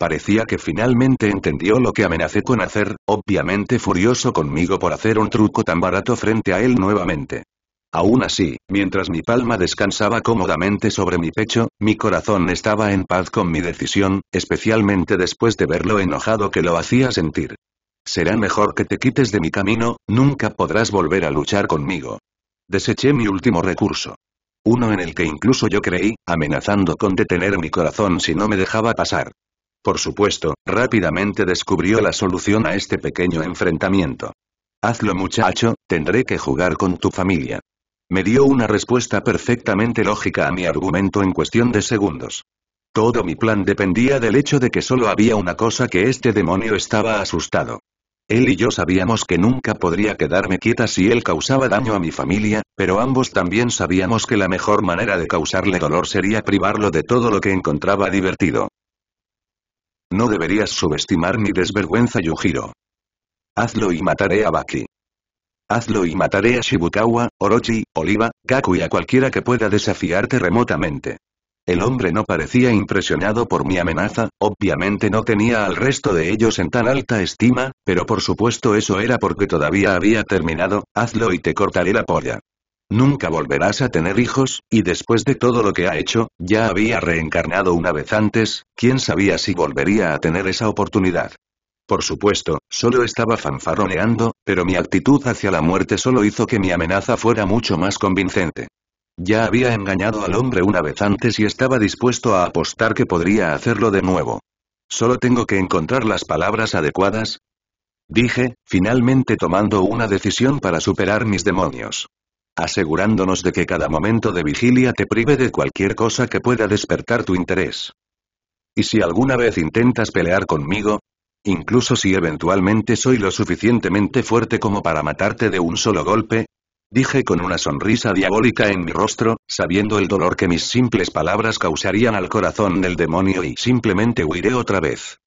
Parecía que finalmente entendió lo que amenacé con hacer, obviamente furioso conmigo por hacer un truco tan barato frente a él nuevamente. Aún así, mientras mi palma descansaba cómodamente sobre mi pecho, mi corazón estaba en paz con mi decisión, especialmente después de ver lo enojado que lo hacía sentir. Será mejor que te quites de mi camino, nunca podrás volver a luchar conmigo. Deseché mi último recurso. Uno en el que incluso yo creí, amenazando con detener mi corazón si no me dejaba pasar. Por supuesto, rápidamente descubrió la solución a este pequeño enfrentamiento. Hazlo muchacho, tendré que jugar con tu familia. Me dio una respuesta perfectamente lógica a mi argumento en cuestión de segundos. Todo mi plan dependía del hecho de que solo había una cosa que este demonio estaba asustado. Él y yo sabíamos que nunca podría quedarme quieta si él causaba daño a mi familia, pero ambos también sabíamos que la mejor manera de causarle dolor sería privarlo de todo lo que encontraba divertido. No deberías subestimar mi desvergüenza Yujiro. Hazlo y mataré a Baki. Hazlo y mataré a Shibukawa, Orochi, Oliva, Gaku y a cualquiera que pueda desafiarte remotamente. El hombre no parecía impresionado por mi amenaza, obviamente no tenía al resto de ellos en tan alta estima, pero por supuesto eso era porque todavía había terminado, hazlo y te cortaré la polla. Nunca volverás a tener hijos, y después de todo lo que ha hecho, ya había reencarnado una vez antes, quién sabía si volvería a tener esa oportunidad. Por supuesto, solo estaba fanfarroneando, pero mi actitud hacia la muerte solo hizo que mi amenaza fuera mucho más convincente. Ya había engañado al hombre una vez antes y estaba dispuesto a apostar que podría hacerlo de nuevo. Solo tengo que encontrar las palabras adecuadas. Dije, finalmente tomando una decisión para superar mis demonios asegurándonos de que cada momento de vigilia te prive de cualquier cosa que pueda despertar tu interés. Y si alguna vez intentas pelear conmigo, incluso si eventualmente soy lo suficientemente fuerte como para matarte de un solo golpe, dije con una sonrisa diabólica en mi rostro, sabiendo el dolor que mis simples palabras causarían al corazón del demonio y simplemente huiré otra vez.